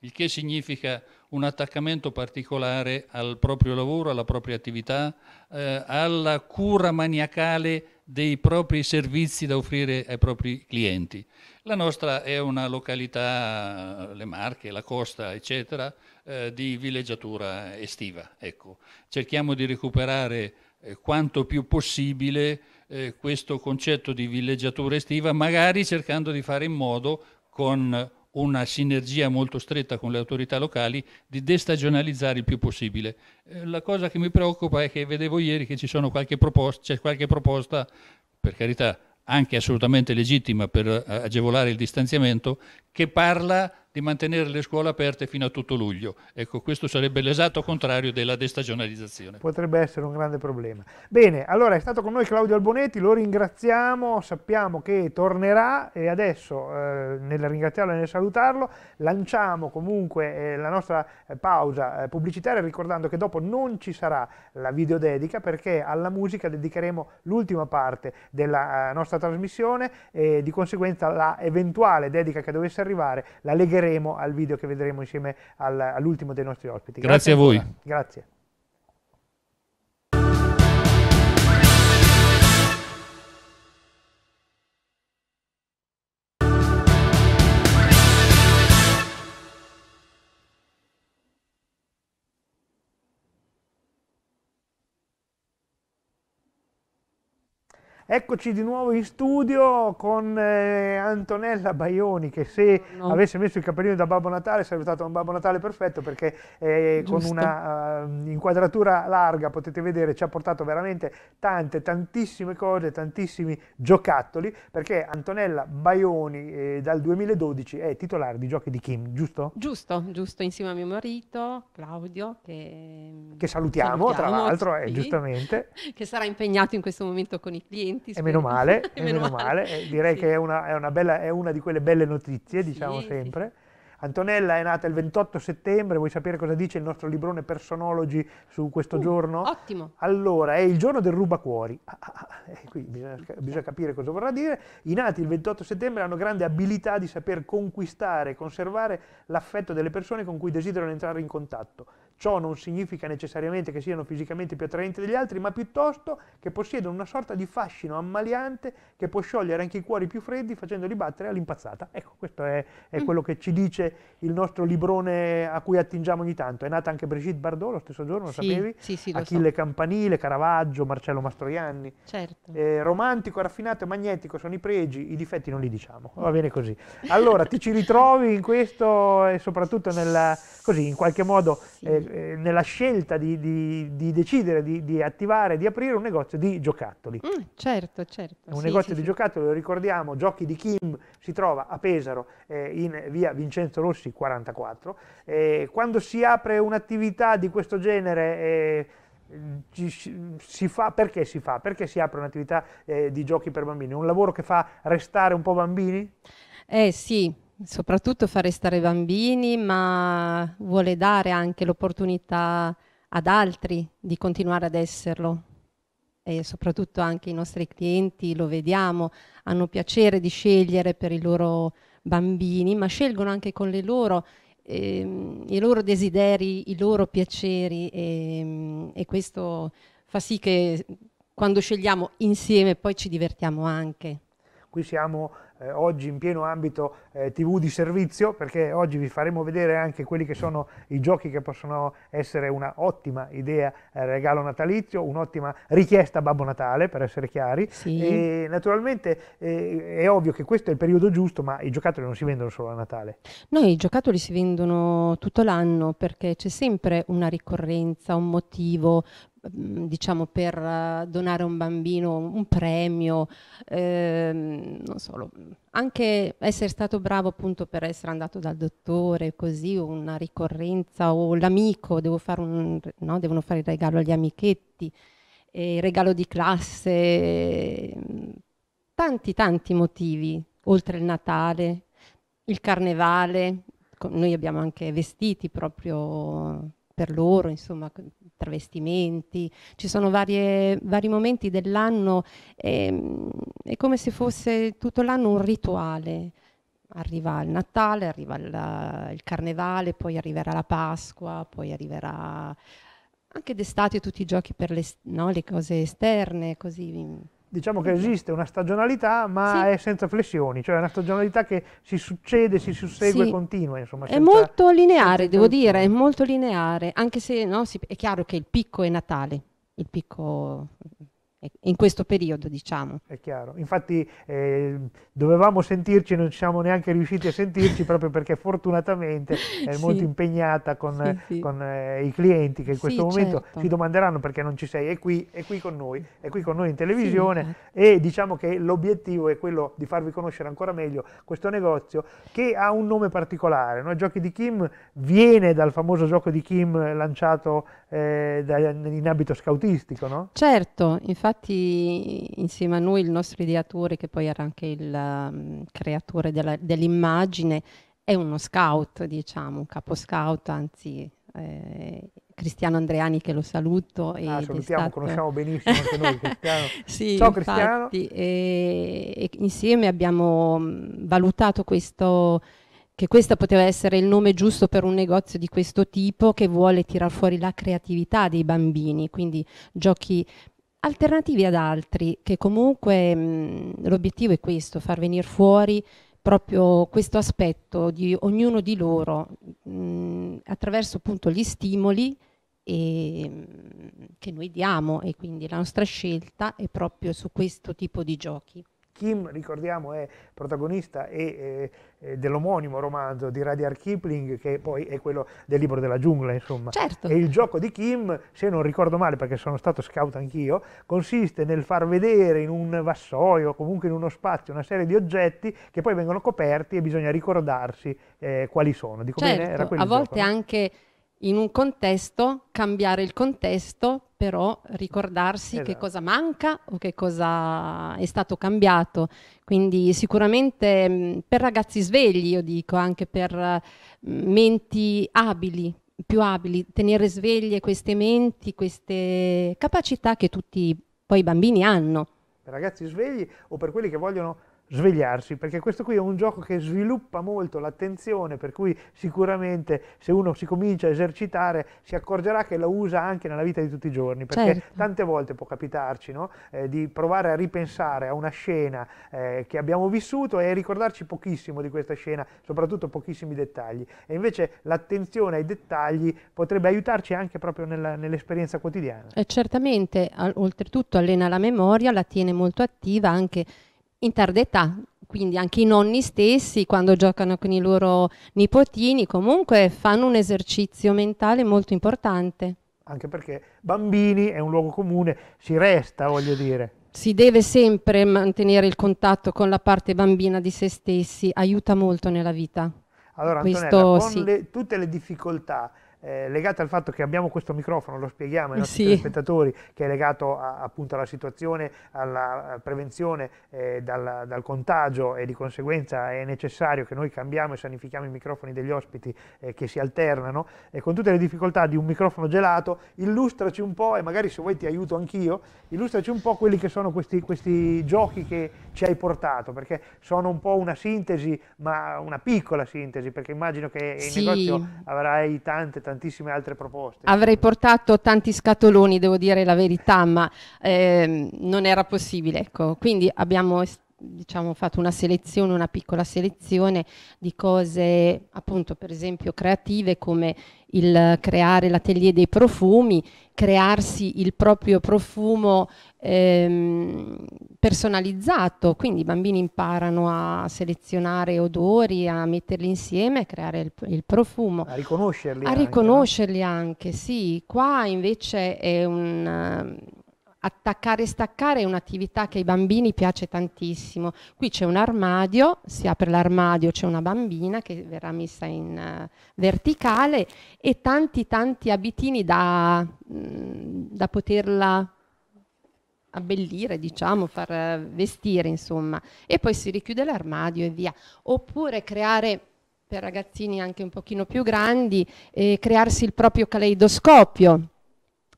il che significa un attaccamento particolare al proprio lavoro, alla propria attività, eh, alla cura maniacale dei propri servizi da offrire ai propri clienti. La nostra è una località, le Marche, la costa, eccetera, eh, di villeggiatura estiva. Ecco. Cerchiamo di recuperare eh, quanto più possibile eh, questo concetto di villeggiatura estiva, magari cercando di fare in modo con una sinergia molto stretta con le autorità locali di destagionalizzare il più possibile. Eh, la cosa che mi preoccupa è che vedevo ieri che qualche proposta, c'è qualche proposta, per carità, anche assolutamente legittima per eh, agevolare il distanziamento, che parla di mantenere le scuole aperte fino a tutto luglio. Ecco, questo sarebbe l'esatto contrario della destagionalizzazione. Potrebbe essere un grande problema. Bene, allora è stato con noi Claudio Albonetti, lo ringraziamo, sappiamo che tornerà e adesso eh, nel ringraziarlo e nel salutarlo lanciamo comunque eh, la nostra eh, pausa eh, pubblicitaria ricordando che dopo non ci sarà la videodedica perché alla musica dedicheremo l'ultima parte della eh, nostra trasmissione e di conseguenza la eventuale dedica che dovesse arrivare la legheremo vedremo al video che vedremo insieme all'ultimo dei nostri ospiti. Grazie, Grazie a voi. Grazie. Eccoci di nuovo in studio con eh, Antonella Baioni che se no. avesse messo il cappellino da Babbo Natale sarebbe stato un Babbo Natale perfetto perché eh, con una uh, inquadratura larga potete vedere ci ha portato veramente tante, tantissime cose, tantissimi giocattoli perché Antonella Baioni eh, dal 2012 è titolare di giochi di Kim, giusto? Giusto, giusto, insieme a mio marito Claudio che, mm, che salutiamo, salutiamo, tra l'altro, eh, sì. giustamente. che sarà impegnato in questo momento con i clienti contenti. E meno male, e meno male. male. direi sì. che è una, è, una bella, è una, di quelle belle notizie, sì, diciamo sempre. Sì. Antonella è nata il 28 settembre, vuoi sapere cosa dice il nostro librone Personology su questo uh, giorno? Ottimo. Allora, è il giorno del rubacuori. Ah, ah, ah, ah eh, qui bisogna, bisogna, capire cosa vorrà dire. I nati il 28 settembre hanno grande abilità di saper conquistare e conservare l'affetto delle persone con cui desiderano entrare in contatto. Ciò non significa necessariamente che siano fisicamente più attraenti degli altri, ma piuttosto che possiedono una sorta di fascino ammaliante che può sciogliere anche i cuori più freddi facendoli battere all'impazzata. Ecco, questo è, è mm. quello che ci dice il nostro librone a cui attingiamo ogni tanto. È nata anche Brigitte Bardot lo stesso giorno, lo sì, sapevi? Sì, sì, lo Achille so. Campanile, Caravaggio, Marcello Mastroianni. Certo. Eh, romantico, raffinato e magnetico sono i pregi, i difetti non li diciamo. Va bene così. Allora, ti ci ritrovi in questo e soprattutto nella, così, in qualche modo... Sì. Eh, eh, nella scelta di, di, di decidere di, di, attivare, di aprire un negozio di giocattoli. Mm, certo, certo. Un sì, negozio sì, di sì. giocattoli, lo ricordiamo, Giochi di Kim si trova a Pesaro eh, in via Vincenzo Rossi 44. Eh, quando si apre un'attività di questo genere... Eh, mm, si fa, perché si fa? Perché si apre un'attività eh, di giochi per bambini? Un lavoro che fa restare un po' bambini? Eh sì, soprattutto fa restare i bambini, ma vuole dare anche l'opportunità ad altri di continuare ad esserlo. E soprattutto anche i nostri clienti, lo vediamo, hanno piacere di scegliere per i loro bambini, ma scelgono anche con le loro, ehm, i loro desideri, i loro piaceri ehm, e questo fa sì che quando scegliamo insieme poi ci divertiamo anche. Qui siamo eh, oggi in pieno ambito eh, tv di servizio perché oggi vi faremo vedere anche quelli che sono i giochi che possono essere una ottima idea eh, regalo natalizio, un'ottima richiesta a Babbo Natale per essere chiari sì. e naturalmente eh, è ovvio che questo è il periodo giusto ma i giocattoli non si vendono solo a Natale. No, i giocattoli si vendono tutto l'anno perché c'è sempre una ricorrenza, un motivo, Mm, diciamo per eh, donare a un bambino un premio, ehm, non solo, anche essere stato bravo appunto per essere andato dal dottore, così o una ricorrenza o l'amico, devo fare un, no, devono fare il regalo agli amichetti, eh, il regalo di classe, tanti tanti motivi, oltre il Natale, il Carnevale, noi abbiamo anche vestiti proprio per loro, insomma, travestimenti, ci sono varie, vari momenti dell'anno, e, ehm, è come se fosse tutto l'anno un rituale. Arriva il Natale, arriva il, il Carnevale, poi arriverà la Pasqua, poi arriverà anche d'estate tutti i giochi per le, no, le cose esterne, così mm diciamo che mm-hmm. esiste una stagionalità ma sì. è senza flessioni, cioè una stagionalità che si succede, si sussegue, sì. continua. Insomma, senza, è molto lineare, devo dire, è molto lineare, anche se no, si, è chiaro che il picco è Natale, il picco in questo periodo, diciamo. È chiaro, infatti eh, dovevamo sentirci, non siamo neanche riusciti a sentirci proprio perché fortunatamente è sì. molto impegnata con, sì, sì. con eh, i clienti che in questo momento certo. ci domanderanno perché non ci sei, è qui, è qui con noi, è qui con noi in televisione e diciamo che l'obiettivo è quello di farvi conoscere ancora meglio questo negozio che ha un nome particolare, no? Giochi di Kim viene dal famoso gioco di Kim lanciato eh, in abito scautistico, no? Certo, infatti insieme a noi il nostro ideatore, che poi era anche il um, creatore della- dell'immagine, è uno scout, diciamo, un capo scout, anzi eh, Cristiano Andreani che lo saluto. Ah, e salutiamo, stato... conosciamo benissimo anche noi Cristiano. sì, Ciao Cristiano. e, e insieme abbiamo mm, valutato questo che questo poteva essere il nome giusto per un negozio di questo tipo che vuole tirar fuori la creatività dei bambini, quindi giochi alternativi ad altri, che comunque mm, l'obiettivo è questo, far venire fuori proprio questo aspetto di ognuno di loro mh, mm, attraverso appunto gli stimoli e, mh, mm, che noi diamo e quindi la nostra scelta è proprio su questo tipo di giochi. Kim, ricordiamo, è protagonista e, eh, eh, dell'omonimo romanzo di Rudyard Kipling, che poi è quello del libro della giungla, insomma. Certo. E il gioco di Kim, se non ricordo male, perché sono stato scout anch'io, consiste nel far vedere in un vassoio, comunque in uno spazio, una serie di oggetti che poi vengono coperti e bisogna ricordarsi eh, quali sono. Dico certo, bene? Era a volte gioco, anche... No? in un contesto, cambiare il contesto, però ricordarsi esatto. che cosa manca o che cosa è stato cambiato. Quindi sicuramente mm, per ragazzi svegli, io dico, anche per mm, menti abili, più abili, tenere sveglie queste menti, queste capacità che tutti poi i bambini hanno. Per ragazzi svegli o per quelli che vogliono svegliarsi, perché questo qui è un gioco che sviluppa molto l'attenzione, per cui sicuramente se uno si comincia a esercitare si accorgerà che lo usa anche nella vita di tutti i giorni, perché certo. tante volte può capitarci no? eh, di provare a ripensare a una scena eh, che abbiamo vissuto e ricordarci pochissimo di questa scena, soprattutto pochissimi dettagli. E invece l'attenzione ai dettagli potrebbe aiutarci anche proprio nell'esperienza quotidiana. E certamente, al, oltretutto allena la memoria, la tiene molto attiva anche in tarda età, quindi anche i nonni stessi quando giocano con i loro nipotini comunque fanno un esercizio mentale molto importante. Anche perché bambini è un luogo comune, si resta voglio dire. Si deve sempre mantenere il contatto con la parte bambina di se stessi, aiuta molto nella vita. Allora Antonella, Questo, con sì. le, tutte le difficoltà eh, legata al fatto che abbiamo questo microfono, lo spieghiamo ai eh, nostri sì. telespettatori, che è legato a, appunto alla situazione, alla eh, prevenzione eh, dal, dal, contagio e di conseguenza è necessario che noi cambiamo e sanifichiamo i microfoni degli ospiti eh, che si alternano e con tutte le difficoltà di un microfono gelato, illustraci un po' e magari se vuoi ti aiuto anch'io, illustraci un po' quelli che sono questi, questi giochi che ci hai portato, perché sono un po' una sintesi, ma una piccola sintesi, perché immagino che in negozio avrai tante, tante tantissime altre proposte. Avrei portato tanti scatoloni, devo dire la verità, ma ehm, non era possibile. Ecco. Quindi abbiamo diciamo, fatto una selezione, una piccola selezione di cose, appunto, per esempio creative come il creare l'atelier dei profumi, crearsi il proprio profumo ehm, personalizzato, quindi i bambini imparano a selezionare odori, a metterli insieme, a creare il, il profumo. A riconoscerli. A anche, riconoscerli no? anche, sì. Qua invece è un Attaccare e staccare è un'attività che ai bambini piace tantissimo. Qui c'è un armadio, si apre l'armadio, c'è una bambina che verrà messa in uh, verticale e tanti tanti abitini da, mh, mm, da poterla abbellire, diciamo, far eh, vestire, insomma, e poi si richiude l'armadio e via. Oppure creare per ragazzini anche un pochino più grandi, eh, crearsi il proprio caleidoscopio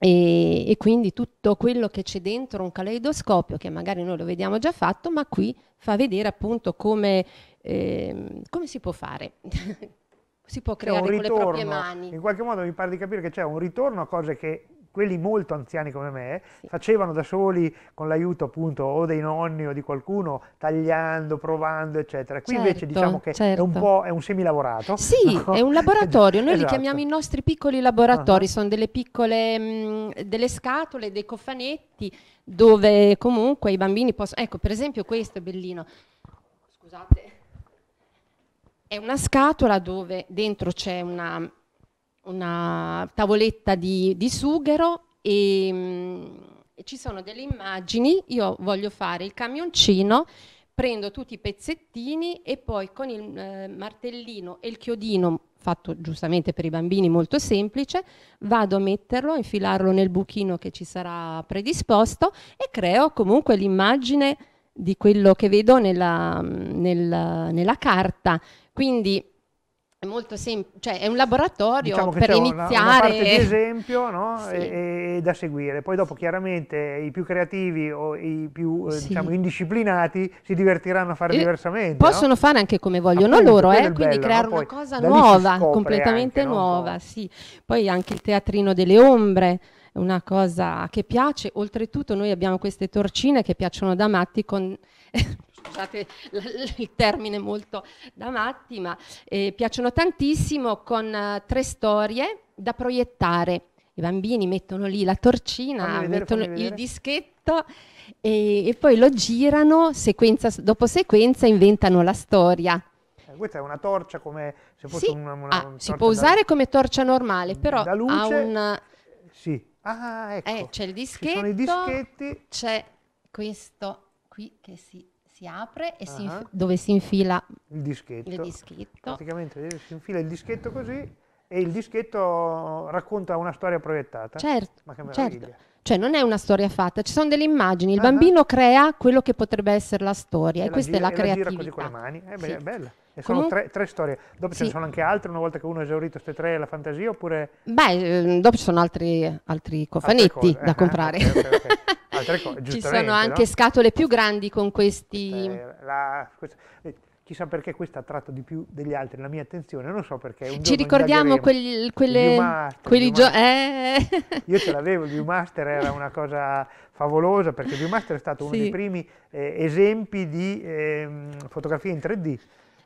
e, e, quindi tutto quello che c'è dentro un caleidoscopio che magari noi lo vediamo già fatto, ma qui fa vedere appunto come, eh, come si può fare. si può creare ritorno, con le proprie mani. In qualche modo mi pare di capire che c'è un ritorno a cose che quelli molto anziani come me sì. facevano da soli con l'aiuto appunto o dei nonni o di qualcuno tagliando, provando eccetera. Qui certo, invece diciamo che certo. è un certo. po' è un semilavorato. Sì, no? è un laboratorio, noi esatto. li chiamiamo i nostri piccoli laboratori, uh-huh. sono delle piccole mh, mm, delle scatole, dei cofanetti dove comunque i bambini possono Ecco, per esempio questo è bellino. Scusate. È una scatola dove dentro c'è una una tavoletta di, di sughero e, mm, e ci sono delle immagini, io voglio fare il camioncino prendo tutti i pezzettini e poi con il eh, martellino e il chiodino, fatto giustamente per i bambini molto semplice, vado a metterlo, infilarlo nel buchino che ci sarà predisposto e creo comunque l'immagine di quello che vedo nella, mm, nella, nella carta. Quindi è molto semplice, cioè è un laboratorio diciamo per iniziare. Una, una parte di esempio no? sì. e, e, da seguire. Poi dopo chiaramente i più creativi o i più eh, sì. eh, diciamo, indisciplinati si divertiranno a fare e eh, diversamente. Possono no? fare anche come vogliono Appunto, loro, eh? quindi bello, creare no? una cosa nuova, completamente anche, nuova. Sì. Poi anche il teatrino delle ombre è una cosa che piace. Oltretutto noi abbiamo queste torcine che piacciono da matti con... scusate il termine molto da matti, ma eh, piacciono tantissimo con eh, tre storie da proiettare. I bambini mettono lì la torcina, fammi mettono vedere, il dischetto e, e, poi lo girano sequenza dopo sequenza inventano la storia. Eh, questa è una torcia come se fosse sì. una, una, ah, Si può usare da, come torcia normale, mm, però luce, ha un... Eh, sì, ah, eh, ecco. c'è il dischetto, c'è questo qui che si si apre e si inf- dove si infila il dischetto. il dischetto. Praticamente si infila il dischetto così e il dischetto racconta una storia proiettata. Certo, ma che Certo. Cioè non è una storia fatta, ci sono delle immagini, il uh-huh. bambino crea quello che potrebbe essere la storia e, e questa gira, è la creatività. E la gira così con le mani, eh, beh, sì. è bella. E sono tre, tre, storie. Dopo sì. ce ne sono anche altre, una volta che uno ha esaurito queste tre, la fantasia oppure... Beh, ehm, dopo ci sono altri, altri cofanetti da eh, eh, comprare. Okay, okay, okay. altre cose. Ci sono anche no? scatole più grandi con questi... la, questa, eh, chissà perché questa ha tratto di più degli altri la mia attenzione, non so perché. Ci ricordiamo quel, quelle, Viewmaster, quelli giochi... Eh. Io ce l'avevo, il Viewmaster era una cosa favolosa perché il Viewmaster è stato sì. uno dei primi eh, esempi di eh, fotografia in 3D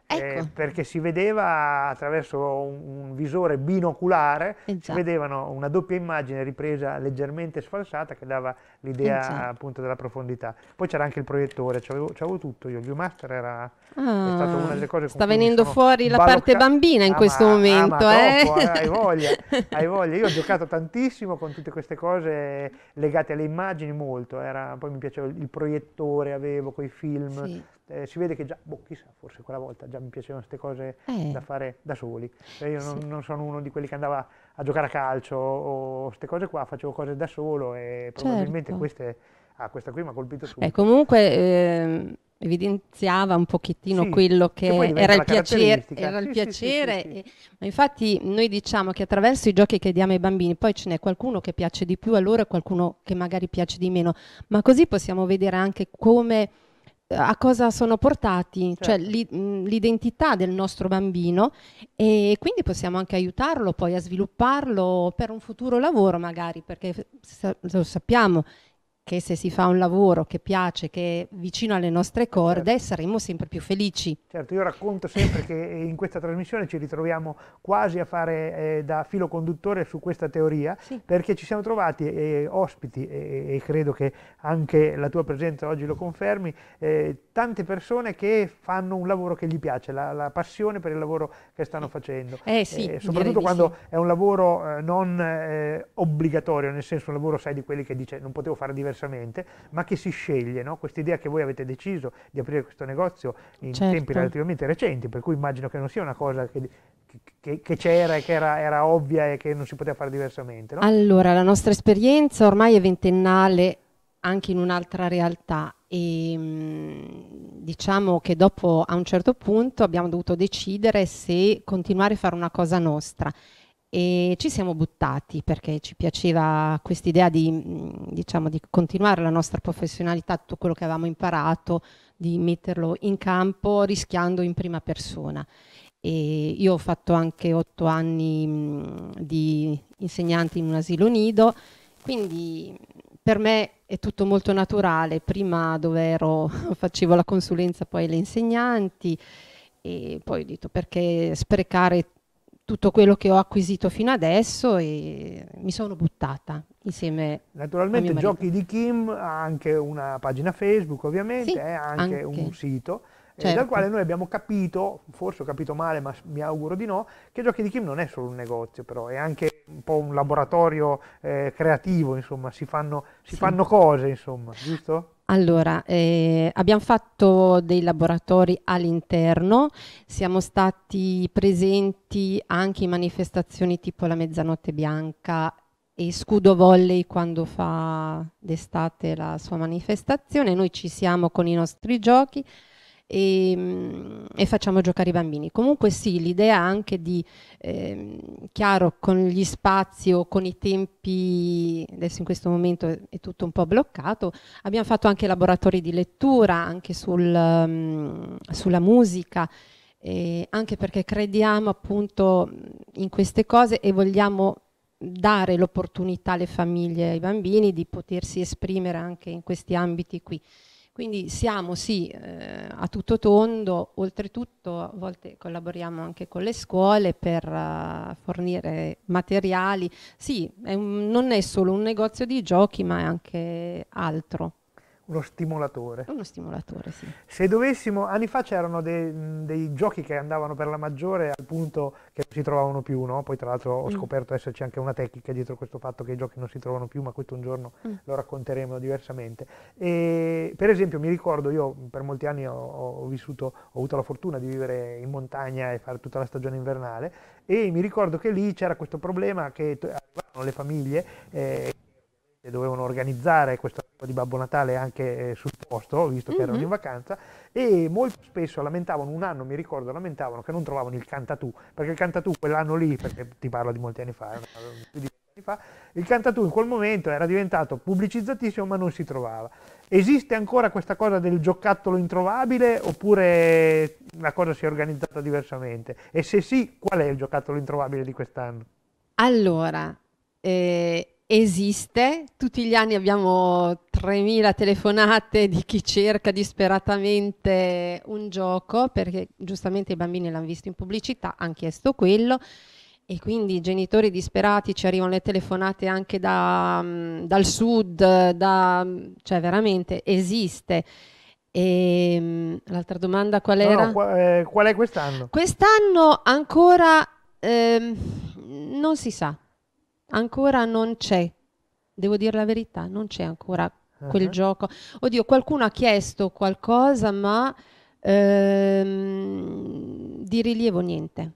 Ecco. Eh, perché si vedeva attraverso un, un visore binoculare, si esatto. vedevano una doppia immagine ripresa leggermente sfalsata che dava l'idea esatto. appunto della profondità. Poi c'era anche il proiettore, c'avevo, tutto io, il Viewmaster era ah, stata una delle cose Sta venendo fuori la parte bambina in ah, questo ma, momento. Ah, ma eh? troppo, eh, hai, voglia, hai voglia, io ho giocato tantissimo con tutte queste cose legate alle immagini molto, era, poi mi piaceva il proiettore, avevo quei film. Sì eh, si vede che già, boh, chissà, forse quella volta già mi piacevano queste cose eh. da fare da soli. Cioè io non, sì. non, sono uno di quelli che andava a giocare a calcio o queste cose qua, facevo cose da solo e probabilmente certo. queste, ah, questa qui mi ha colpito eh, subito. E comunque... Eh evidenziava un pochettino sì, quello che, che era il piacere, era il sì, piacere sì, e, ma infatti noi diciamo che attraverso i giochi che diamo ai bambini poi ce n'è qualcuno che piace di più a loro e qualcuno che magari piace di meno ma così possiamo vedere anche come a cosa sono portati, cioè certo. cioè l'i- l'identità del nostro bambino e quindi possiamo anche aiutarlo poi a svilupparlo per un futuro lavoro magari, perché lo sappiamo che se si fa un lavoro che piace, che è vicino alle nostre corde, certo. saremo sempre più felici. Certo, io racconto sempre che eh, in questa trasmissione ci ritroviamo quasi a fare eh, da filo conduttore su questa teoria, sì. perché ci siamo trovati eh, ospiti, e, e, credo che anche la tua presenza oggi lo confermi, eh, tante persone che fanno un lavoro che gli piace, la, la passione per il lavoro che stanno eh, facendo. Eh sì, soprattutto quando sì. è un lavoro non obbligatorio, nel senso un lavoro, sai, di quelli che dice non potevo fare diversamente diversamente, ma che si sceglie, no? questa idea che voi avete deciso di aprire questo negozio in certo. tempi relativamente recenti, per cui immagino che non sia una cosa che che, che c'era e che era, era, ovvia e che non si poteva fare diversamente. No? Allora, la nostra esperienza ormai è ventennale anche in un'altra realtà e mm, diciamo che dopo a un certo punto abbiamo dovuto decidere se continuare a fare una cosa nostra e ci siamo buttati perché ci piaceva questa idea di, mm, diciamo, di continuare la nostra professionalità, tutto quello che avevamo imparato, di metterlo in campo rischiando in prima persona. E io ho fatto anche otto anni mm, di insegnante in un asilo nido, quindi mm, per me è tutto molto naturale. Prima dove ero facevo la consulenza, poi le insegnanti e poi ho detto perché sprecare tutto quello che ho acquisito fino adesso e mi sono buttata insieme. Naturalmente Giochi di Kim ha anche una pagina Facebook ovviamente, sì, eh, anche, anche, un sito. Eh, certo. dal quale noi abbiamo capito, forse ho capito male ma mi auguro di no, che Giochi di Kim non è solo un negozio però, è anche un po' un laboratorio eh, creativo, insomma, si fanno, si sì. fanno cose, insomma, giusto? Allora, eh, abbiamo fatto dei laboratori all'interno, siamo stati presenti anche in manifestazioni tipo la Mezzanotte Bianca e Scudo Volley quando fa d'estate la sua manifestazione. Noi ci siamo con i nostri giochi, e, ehm, e, facciamo giocare i bambini. Comunque sì, l'idea anche di, eh, chiaro, con gli spazi o con i tempi, adesso in questo momento è tutto un po' bloccato, abbiamo fatto anche laboratori di lettura, anche sul, um, sulla musica. Eh, anche perché crediamo appunto in queste cose e vogliamo dare l'opportunità alle famiglie e ai bambini di potersi esprimere anche in questi ambiti qui. Quindi siamo sì eh, a tutto tondo, oltretutto a volte collaboriamo anche con le scuole per uh, fornire materiali. Sì, è un, non è solo un negozio di giochi ma è anche altro. Uno stimolatore. Uno stimolatore, sì. Se dovessimo, anni fa c'erano dei, dei, giochi che andavano per la maggiore al punto che non si trovavano più, no? Poi tra l'altro ho mm. scoperto esserci anche una tecnica dietro questo fatto che i giochi non si trovano più, ma questo un giorno mm. lo racconteremo diversamente. E, per esempio mi ricordo, io per molti anni ho, ho, vissuto, ho avuto la fortuna di vivere in montagna e fare tutta la stagione invernale e mi ricordo che lì c'era questo problema che arrivavano le famiglie eh, che dovevano organizzare questa di Babbo Natale anche eh, sul posto, visto che mm -hmm. erano mhm. in vacanza, e molto spesso lamentavano, un anno mi ricordo, lamentavano che non trovavano il cantatù, perché il cantatù quell'anno lì, perché ti parlo di molti anni fa, eh, più di anni fa, il cantatù in quel momento era diventato pubblicizzatissimo ma non si trovava. Esiste ancora questa cosa del giocattolo introvabile oppure la cosa si è organizzata diversamente? E se sì, qual è il giocattolo introvabile di quest'anno? Allora, eh, esiste, tutti gli anni abbiamo 3.000 telefonate di chi cerca disperatamente un gioco perché giustamente i bambini l'hanno visto in pubblicità, hanno chiesto quello e quindi i genitori disperati ci arrivano le telefonate anche da, mm, dal sud, da, mm, cioè veramente esiste. E, mm, l'altra domanda qual era? No, no, qual, eh, qual è quest'anno? Quest'anno ancora ehm, non si sa, ancora non c'è. Devo dire la verità, non c'è ancora quel uh -huh. gioco. Oddio, qualcuno ha chiesto qualcosa, ma ehm, di rilievo niente.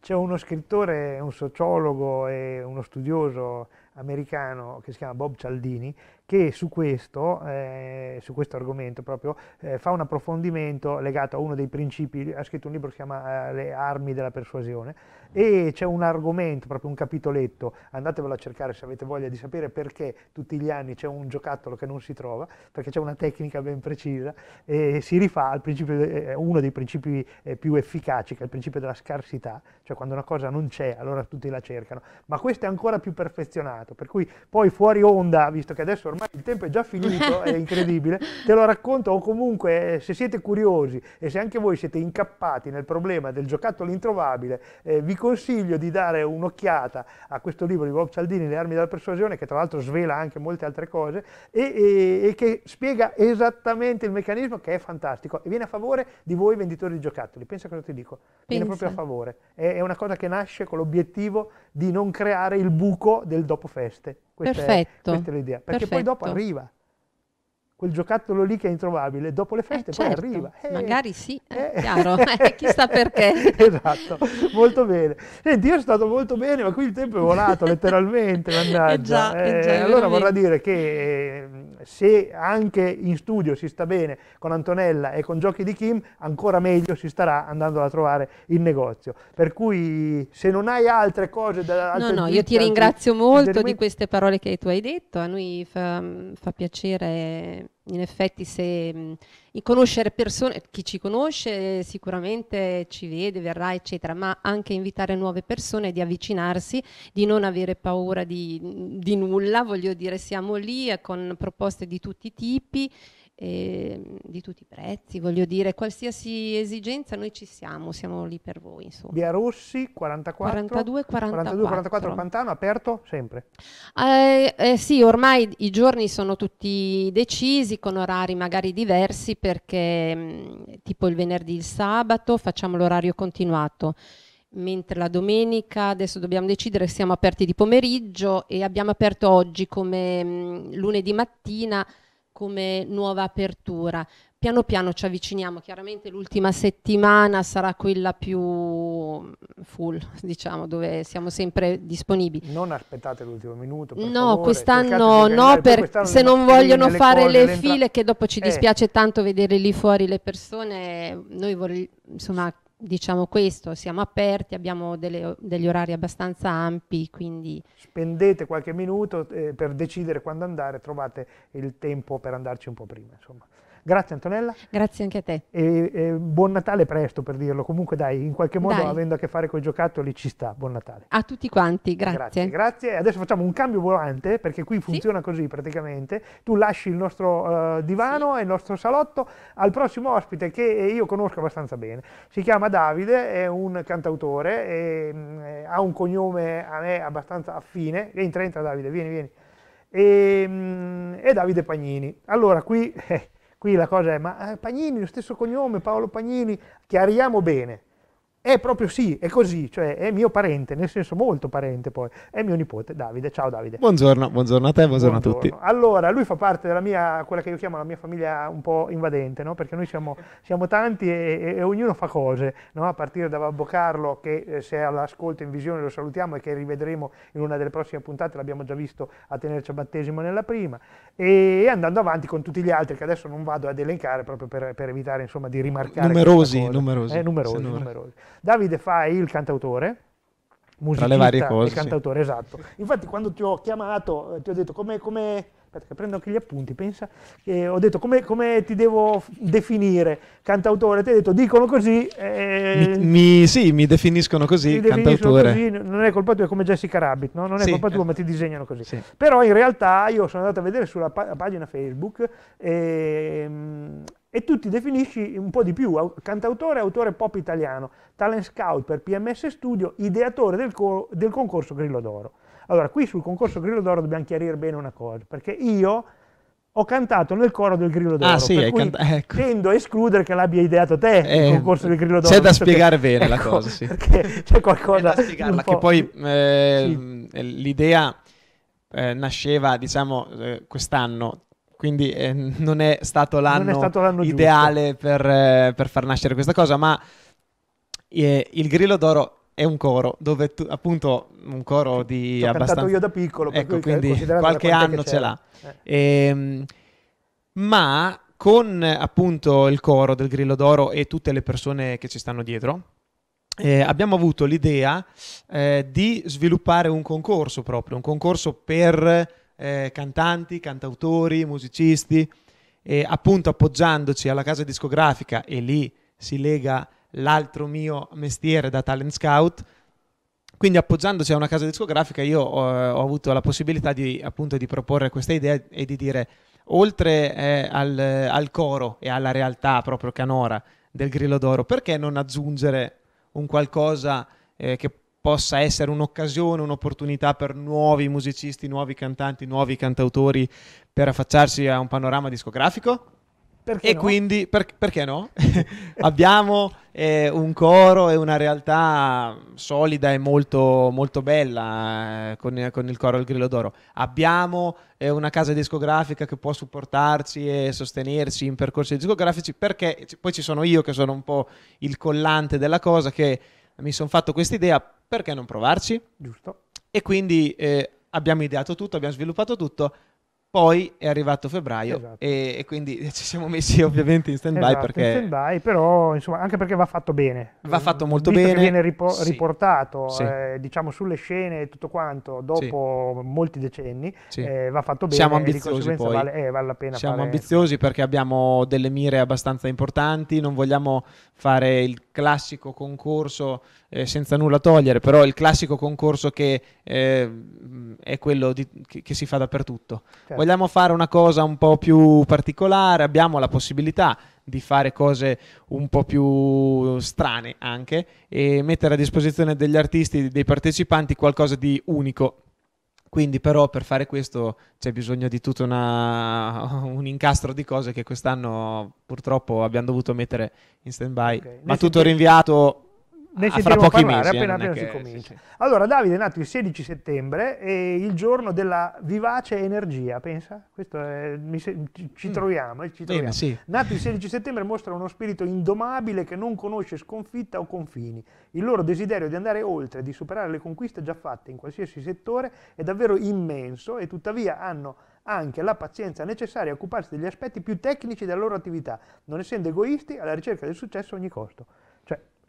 C'è uno scrittore, un sociologo e uno studioso americano che si chiama Bob Cialdini che su questo, eh, su questo argomento proprio, eh, fa un approfondimento legato a uno dei principi, ha scritto un libro che si chiama eh, Le armi della persuasione e c'è un argomento, proprio un capitoletto, andatevelo a cercare se avete voglia di sapere perché tutti gli anni c'è un giocattolo che non si trova, perché c'è una tecnica ben precisa e si rifà al principio, eh, uno dei principi eh, più efficaci, che è il principio della scarsità, cioè quando una cosa non c'è allora tutti la cercano, ma questo è ancora più perfezionato, per cui poi fuori onda, visto che adesso ormai ormai il tempo è già finito, è incredibile, te lo racconto o comunque eh, se siete curiosi e se anche voi siete incappati nel problema del giocattolo introvabile, eh, vi consiglio di dare un'occhiata a questo libro di Bob Cialdini, Le armi della persuasione, che tra l'altro svela anche molte altre cose e, e, e che spiega esattamente il meccanismo che è fantastico e viene a favore di voi venditori di giocattoli, pensa cosa ti dico, viene proprio a favore, è una cosa che nasce con l'obiettivo di non creare il buco del dopo feste. Questa Perfetto. È, questa è l'idea. Perché Perfetto. poi dopo arriva quel giocattolo lì che è introvabile, dopo le feste eh poi certo, arriva. Eh, magari sì, è eh, eh. chiaro, eh, chissà perché. esatto, molto bene. Senti, io sono stato molto bene, ma qui il tempo è volato letteralmente, mannaggia. Eh già, già, allora vorrà dire che ehm, se anche in studio si sta bene con Antonella e con Giochi di Kim, ancora meglio si starà andando a trovare in negozio. Per cui se non hai altre cose da... Altre no, no, io ti ringrazio molto di queste parole che tu hai detto, a noi fa, fa piacere in effetti se mh, conoscere persone, chi ci conosce sicuramente ci vede, verrà eccetera, ma anche invitare nuove persone di avvicinarsi, di non avere paura di, di nulla, voglio dire siamo lì eh, con proposte di tutti i tipi, eh, di tutti i prezzi, voglio dire, qualsiasi esigenza noi ci siamo, siamo lì per voi. Insomma. Via Rossi 42, 44. 42, 44 Pantano, aperto sempre? Eh, eh, sì, ormai i giorni sono tutti decisi con orari magari diversi perché mh, mm, tipo il venerdì e il sabato facciamo l'orario continuato mentre la domenica adesso dobbiamo decidere siamo aperti di pomeriggio e abbiamo aperto oggi come mh, mm, lunedì mattina come nuova apertura. Piano piano ci avviciniamo, chiaramente l'ultima settimana sarà quella più full, diciamo, dove siamo sempre disponibili. Non aspettate l'ultimo minuto. no, quest'anno no, per, quest'anno se non vogliono fare corde, le file, che dopo ci eh. dispiace eh. tanto vedere lì fuori le persone, noi vorremmo, insomma diciamo questo, siamo aperti, abbiamo delle, degli orari abbastanza ampi, quindi... Spendete qualche minuto eh, per decidere quando andare, trovate il tempo per andarci un po' prima, insomma. Grazie Antonella. Grazie anche a te. E, e buon Natale presto per dirlo, comunque dai, in qualche modo dai. avendo a che fare con i giocattoli ci sta, buon Natale. A tutti quanti, grazie. Grazie, grazie. adesso facciamo un cambio volante perché qui funziona sì. così praticamente, tu lasci il nostro uh, divano sì. e il nostro salotto al prossimo ospite che io conosco abbastanza bene, si chiama Davide, è un cantautore, e, mh, mm, ha un cognome a me abbastanza affine, entra entra Davide, vieni vieni. E, mh, mm, è Davide Pagnini. Allora qui... Eh, Qui la cosa è, ma eh, Pagnini, lo stesso cognome, Paolo Pagnini, chiariamo bene è proprio sì, è così, cioè è mio parente, nel senso molto parente poi, è mio nipote Davide, ciao Davide. Buongiorno, buongiorno a te, buongiorno, buongiorno, a tutti. Allora, lui fa parte della mia, quella che io chiamo la mia famiglia un po' invadente, no? perché noi siamo, siamo tanti e, e, e, ognuno fa cose, no? a partire da Babbo Carlo che eh, se è all'ascolto in visione lo salutiamo e che rivedremo in una delle prossime puntate, l'abbiamo già visto a tenerci a battesimo nella prima, e andando avanti con tutti gli altri che adesso non vado ad elencare proprio per, per evitare insomma di rimarcare. Numerosi, numerosi. Eh, numerosi, numerosi. numerosi. Davide fa il cantautore, musicista Tra le varie cose, e cantautore, sì. esatto. Infatti quando ti ho chiamato, eh, ti ho detto come... come aspetta prendo anche gli appunti, pensa, eh, ho detto come, come, ti devo definire, cantautore, ti ho detto dicono così. Eh, mi, mi, sì, mi definiscono così, mi cantautore. così, non è colpa tua, è come Jessica Rabbit, no? non è sì, colpa tua, eh, ma ti disegnano così. Sì. Però in realtà io sono andato a vedere sulla pa- pagina Facebook, ehm, e tu ti definisci un po' di più, cantautore autore pop italiano, talent scout per PMS Studio, ideatore del, del concorso Grillo d'Oro. Allora, qui sul concorso Grillo d'Oro dobbiamo chiarire bene una cosa, perché io ho cantato nel coro del Grillo d'Oro. Ah, sì, per cui ecco. tendo a escludere che l'abbia ideato te eh, il concorso del Grillo d'Oro. C'è da spiegare che, bene ecco, la cosa, sì. Perché c'è qualcosa. C'è da spiegarla, che poi eh, sì. l'idea eh, nasceva, diciamo, eh, quest'anno quindi eh, non è stato l'anno, è stato l'anno ideale per, eh, per, far nascere questa cosa, ma eh, il Grillo d'Oro è un coro dove tu, appunto un coro di L'ho abbastanza... cantato io da piccolo, ecco, quindi qualche anno ce l'ha. E, eh. ehm, ma con appunto il coro del Grillo d'Oro e tutte le persone che ci stanno dietro, eh, abbiamo avuto l'idea eh, di sviluppare un concorso proprio, un concorso per eh, cantanti, cantautori, musicisti, e appunto appoggiandoci alla casa discografica e lì si lega l'altro mio mestiere da talent scout. Quindi appoggiandosi a una casa discografica io ho, eh, ho avuto la possibilità di, appunto, di proporre questa idea e di dire, oltre eh, al, al coro e alla realtà proprio canora del Grillo d'Oro, perché non aggiungere un qualcosa eh, che possa essere un'occasione, un'opportunità per nuovi musicisti, nuovi cantanti, nuovi cantautori per affacciarsi a un panorama discografico? Perché e no? quindi, per, perché no? Abbiamo eh, un coro e una realtà solida e molto, molto bella eh, con, con, il coro Il Grillo d'Oro. Abbiamo eh, una casa discografica che può supportarci e sostenerci in percorsi discografici perché poi ci sono io che sono un po' il collante della cosa che mi sono fatto questa idea, perché non provarci? Giusto. E quindi eh, abbiamo ideato tutto, abbiamo sviluppato tutto poi è arrivato febbraio esatto. e, e, quindi ci siamo messi ovviamente in stand by esatto, perché... in stand by, però insomma anche perché va fatto bene. Va ehm, fatto molto Visto bene. viene ripo- sì. riportato sì. Eh, diciamo sulle scene e tutto quanto dopo sì. molti decenni, eh, va fatto bene. Siamo ambiziosi poi. Vale, eh, vale la pena Siamo fare... ambiziosi perché abbiamo delle mire abbastanza importanti, non vogliamo fare il classico concorso eh, senza nulla togliere, però il classico concorso che eh, è quello di, che, che, si fa dappertutto. Certo vogliamo fare una cosa un po' più particolare, abbiamo la possibilità di fare cose un po' più strane anche e mettere a disposizione degli artisti, dei partecipanti qualcosa di unico. Quindi però per fare questo c'è bisogno di tutto una, un incastro di cose che quest'anno purtroppo abbiamo dovuto mettere in stand by, okay. ma tutto rinviato ne ah, sentiremo parlare mesi, appena, appena che... si comincia. Sì, sì. Allora, Davide è nato il 16 settembre, e il giorno della vivace energia, pensa? Questo è, ci, mm. troviamo. Mm. Ci troviamo. Bene, sì. Nato il 16 settembre mostra uno spirito indomabile che non conosce sconfitta o confini. Il loro desiderio di andare oltre, di superare le conquiste già fatte in qualsiasi settore è davvero immenso e tuttavia hanno anche la pazienza necessaria a occuparsi degli aspetti più tecnici della loro attività, non essendo egoisti alla ricerca del successo a ogni costo.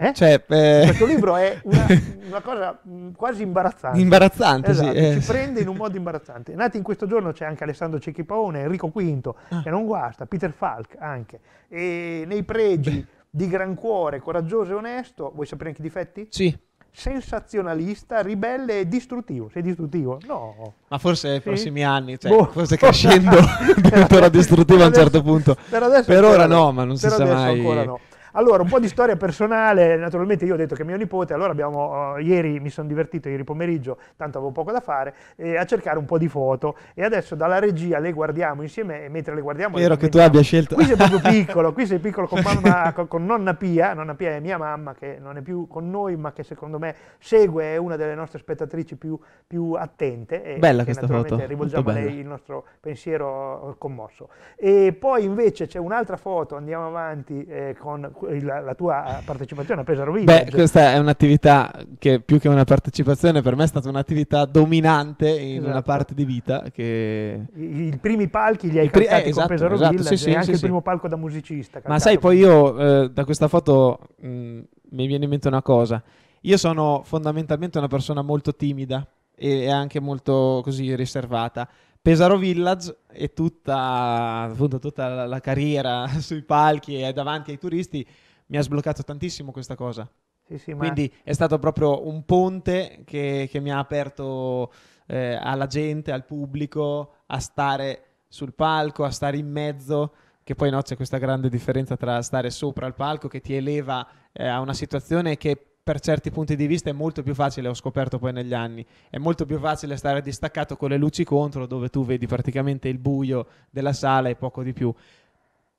Eh? Cioè, eh... Questo libro è una, una, cosa mm, quasi imbarazzante. Imbarazzante, esatto, eh, sì. Eh. Ci prende in un modo imbarazzante. Nati in questo giorno c'è anche Alessandro Cecchi Paone, Enrico V, ah. che non guasta, Peter Falk anche. E nei pregi Beh. di gran cuore, coraggioso e onesto, vuoi sapere anche i difetti? Sì. Sensazionalista, ribelle e distruttivo. Sei distruttivo? No. Ma forse nei sì. prossimi anni, cioè, boh. forse crescendo diventerà distruttivo a un certo punto. Per, adesso per ora ancora, no, ma non si sa mai. Ancora no. Allora, un po' di storia personale, naturalmente io ho detto che mio nipote, allora abbiamo, uh, ieri mi sono divertito, ieri pomeriggio, tanto avevo poco da fare, eh, a cercare un po' di foto e adesso dalla regia le guardiamo insieme e mentre le guardiamo... Vero che tu abbia scelto... Qui sei proprio piccolo, qui sei piccolo con, mamma, con, con, nonna Pia, nonna Pia è mia mamma che non è più con noi ma che secondo me segue, è una delle nostre spettatrici più, più attente e bella questa naturalmente foto. rivolgiamo a lei il nostro pensiero commosso. E poi invece c'è un'altra foto, andiamo avanti eh, con la, la tua eh, partecipazione a Pesaro Village. Beh, questa è un'attività che più che una partecipazione per me è stata un'attività dominante in esatto. una parte di vita. Che... I, I, primi palchi li hai pri- cantati eh, esatto, Pesaro esatto, Village sì, sì, anche sì, il primo palco da musicista. Ma sai, poi io eh, da questa foto mh, mm, mi viene in mente una cosa. Io sono fondamentalmente una persona molto timida e anche molto così riservata Pesaro Village e tutta, appunto, tutta la carriera sui palchi e davanti ai turisti mi ha sbloccato tantissimo questa cosa. Sì, sì, Quindi è stato proprio un ponte che, che mi ha aperto eh, alla gente, al pubblico, a stare sul palco, a stare in mezzo, che poi no, c'è questa grande differenza tra stare sopra il palco che ti eleva eh, a una situazione che per certi punti di vista è molto più facile, ho scoperto poi negli anni, è molto più facile stare distaccato con le luci contro dove tu vedi praticamente il buio della sala e poco di più.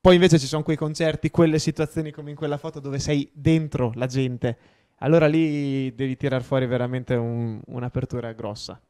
Poi invece ci sono quei concerti, quelle situazioni come in quella foto dove sei dentro la gente. Allora lì devi tirar fuori veramente un, un'apertura grossa.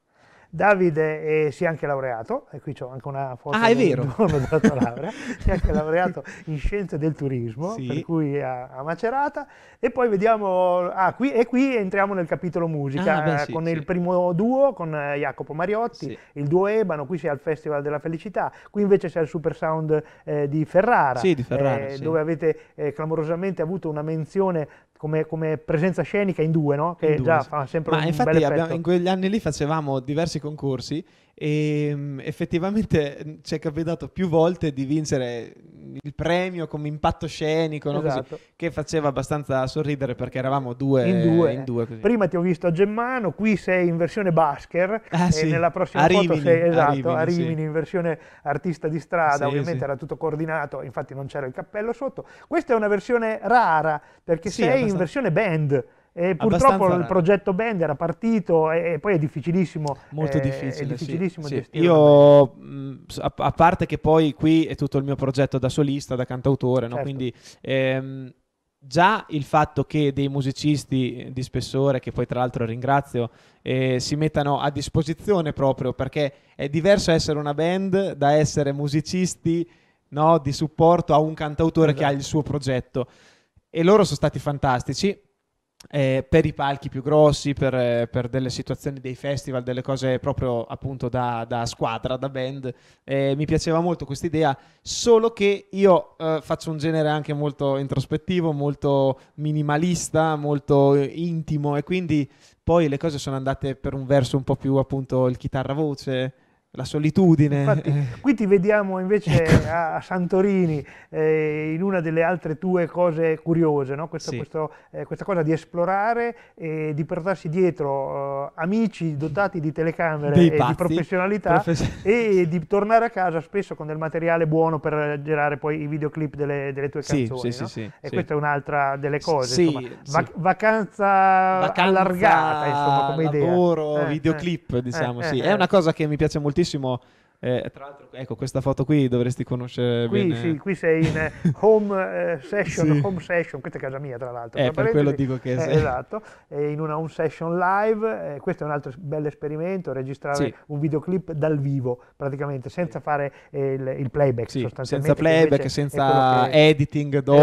Davide eh, si è anche laureato, e qui c'ho anche una foto ah, è vero. del dottor laurea, si è anche laureato in scienze del turismo, sì. per cui a, a, Macerata, e poi vediamo, ah, qui, e qui entriamo nel capitolo musica, ah, beh, eh, sì, con sì. il primo duo, con eh, Jacopo Mariotti, il duo Ebano, qui si è al Festival della Felicità, qui invece c'è il Super Sound eh, di Ferrara, di Ferrara eh, dove avete clamorosamente avuto una menzione come, come, presenza scenica in due, no? Che in due, già sì. fa sempre Ma un infatti in quegli anni lì facevamo diversi concorsi e ehm, effettivamente mm, ci è capitato più volte di vincere il premio come impatto scenico, no? esatto. così, che faceva abbastanza sorridere perché eravamo due in due. In due Prima ti ho visto a Gemmano, qui sei in versione basker ah, e nella prossima Rimini, foto sei esatto, a Rimini, sì. in versione artista di strada, sì, ovviamente era tutto coordinato, infatti non c'era il cappello sotto. Questa è una versione rara perché sei abbastanza. in versione band. E purtroppo il progetto Band era partito e, poi è difficilissimo. Molto eh, difficile. È difficilissimo sì, sì. Io, a, a, parte che poi qui è tutto il mio progetto da solista, da cantautore, certo. no? quindi ehm, già il fatto che dei musicisti di spessore, che poi tra l'altro ringrazio, eh, si mettano a disposizione proprio perché è diverso essere una band da essere musicisti no? di supporto a un cantautore esatto. che ha esatto. il suo progetto. E loro sono stati fantastici eh, per i palchi più grossi, per, eh, per, delle situazioni dei festival, delle cose proprio appunto da, da squadra, da band. Eh, mi piaceva molto questa idea, solo che io eh, faccio un genere anche molto introspettivo, molto minimalista, molto eh, intimo e quindi poi le cose sono andate per un verso un po' più appunto il chitarra voce, la solitudine. Infatti, qui ti vediamo invece ecco. a Santorini eh, in una delle altre tue cose curiose, no? questo, sì. questo, eh, questa cosa di esplorare e di portarsi dietro eh, amici dotati di telecamere Dei e pazzi, di professionalità profes e di tornare a casa spesso con del materiale buono per girare poi i videoclip delle, delle tue canzoni. Sì, no? sì, e questa è un'altra delle cose. Insomma, vac vacanza, vacanza, allargata, insomma, come lavoro, idea. Eh, eh. videoclip, diciamo, eh, sì. è una cosa che mi piace moltissimo tantissimo eh, tra l'altro, ecco, questa foto qui dovresti conoscere qui, bene. Sì, qui sei in eh, home eh, session, sì. home session, questa è casa mia tra l'altro. Eh, per quello dico che eh, sei. Esatto, e in una home session live, eh, questo è un altro bel esperimento, registrare sì. un videoclip dal vivo, praticamente, senza fare eh, il, il, playback sì, Senza playback, senza che... editing dopo,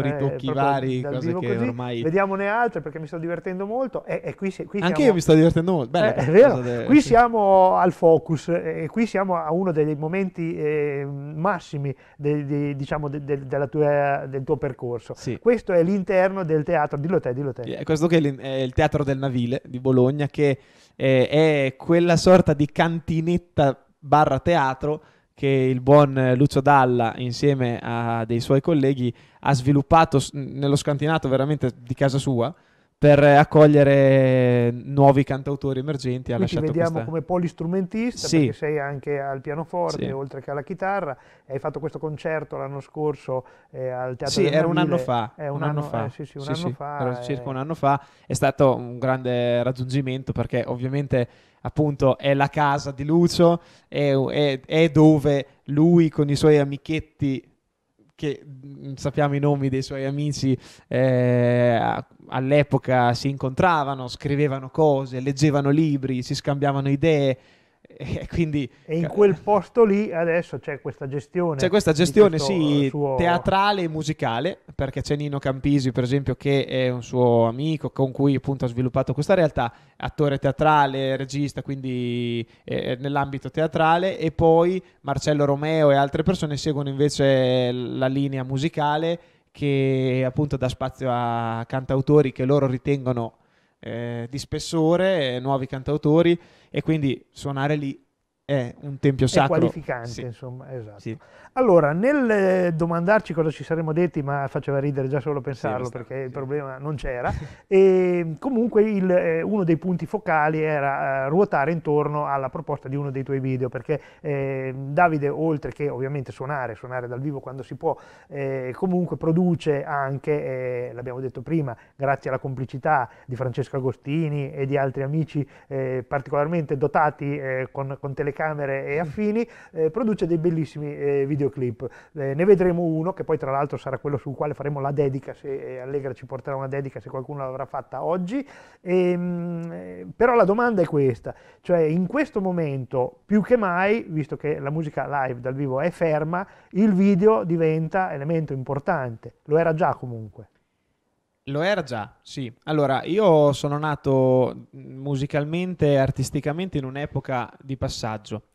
esatto, ritocchi vari, cose che così. ormai... Vediamone altre perché mi sto divertendo molto e, e qui, qui Anche io mi sto divertendo molto, bene. qui siamo al focus e qui siamo a uno dei momenti eh, massimi de, de, diciamo de, tua, del tuo percorso. Sì. Questo è l'interno del teatro, dillo te, dillo te. Eh, questo che è il teatro del Navile di Bologna, che eh, è quella sorta di cantinetta barra teatro che il buon Lucio Dalla insieme a dei suoi colleghi ha sviluppato nello scantinato veramente di casa sua per accogliere nuovi cantautori emergenti. Ha Quindi lasciato vediamo questa... come polistrumentista, sì. perché sei anche al pianoforte, sì. oltre che alla chitarra. Hai fatto questo concerto l'anno scorso eh, al Teatro Sì, del era un anno fa. È un, un anno, anno, fa. Eh, sì, sì, un anno fa. Era eh. circa un anno fa. È stato un grande raggiungimento perché ovviamente appunto è la casa di Lucio, è, è, è dove lui con i suoi amichetti che mm, sappiamo i nomi dei suoi amici, eh, all'epoca si incontravano, scrivevano cose, leggevano libri, si scambiavano idee, E, quindi, e in quel posto lì adesso c'è questa gestione. C'è questa gestione, sì, eh, suo... teatrale e musicale, perché c'è Nino Campisi, per esempio, che è un suo amico con cui appunto ha sviluppato questa realtà, attore teatrale, regista, quindi eh, nell'ambito teatrale, e poi Marcello Romeo e altre persone seguono invece la linea musicale che appunto dà spazio a cantautori che loro ritengono eh, di spessore, eh, nuovi cantautori e quindi suonare lì è un tempio sacro. È qualificante, sì. insomma, esatto. Sì. Allora, nel eh, domandarci cosa ci saremmo detti, ma faceva ridere già solo pensarlo sì, perché il problema non c'era, e comunque il, eh, uno dei punti focali era eh, ruotare intorno alla proposta di uno dei tuoi video, perché eh, Davide, oltre che ovviamente suonare, suonare dal vivo quando si può, comunque produce anche, l'abbiamo detto prima, grazie alla complicità di Francesco Agostini e di altri amici particolarmente dotati con, con telecamere, telecamere e mm. affini, eh, produce dei bellissimi eh, videoclip. Eh, ne vedremo uno, che poi tra l'altro sarà quello sul quale faremo la dedica, se eh, Allegra ci porterà una dedica, se qualcuno l'avrà fatta oggi. E, ehm, mh, eh, però la domanda è questa, cioè in questo momento più che mai, visto che la musica live dal vivo è ferma, il video diventa elemento importante, lo era già comunque. Lo era già, sì. Allora, io sono nato musicalmente e artisticamente in un'epoca di passaggio,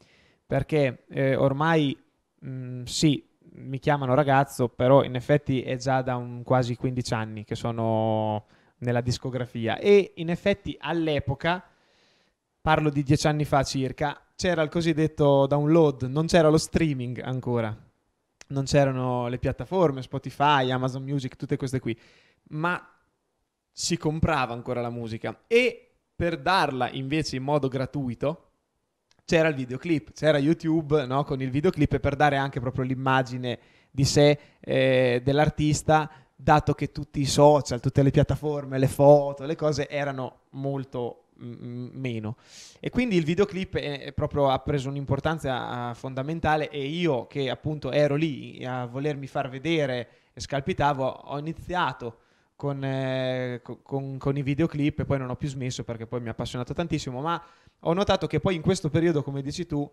perché eh, ormai mh, sì, mi chiamano ragazzo, però in effetti è già da quasi 15 anni che sono nella discografia e in effetti all'epoca, parlo di dieci anni fa circa, c'era il cosiddetto download, non c'era lo streaming ancora, non c'erano le piattaforme, Spotify, Amazon Music, tutte queste qui ma si comprava ancora la musica e per darla invece in modo gratuito c'era il videoclip, c'era YouTube no? con il videoclip per dare anche proprio l'immagine di sé eh, dell'artista, dato che tutti i social, tutte le piattaforme, le foto, le cose erano molto m- mm, mm, meno. E quindi il videoclip è, è proprio, ha preso un'importanza fondamentale e io che appunto ero lì a volermi far vedere e scalpitavo, ho iniziato con, eh, con, con, i videoclip e poi non ho più smesso perché poi mi ha appassionato tantissimo, ma ho notato che poi in questo periodo, come dici tu,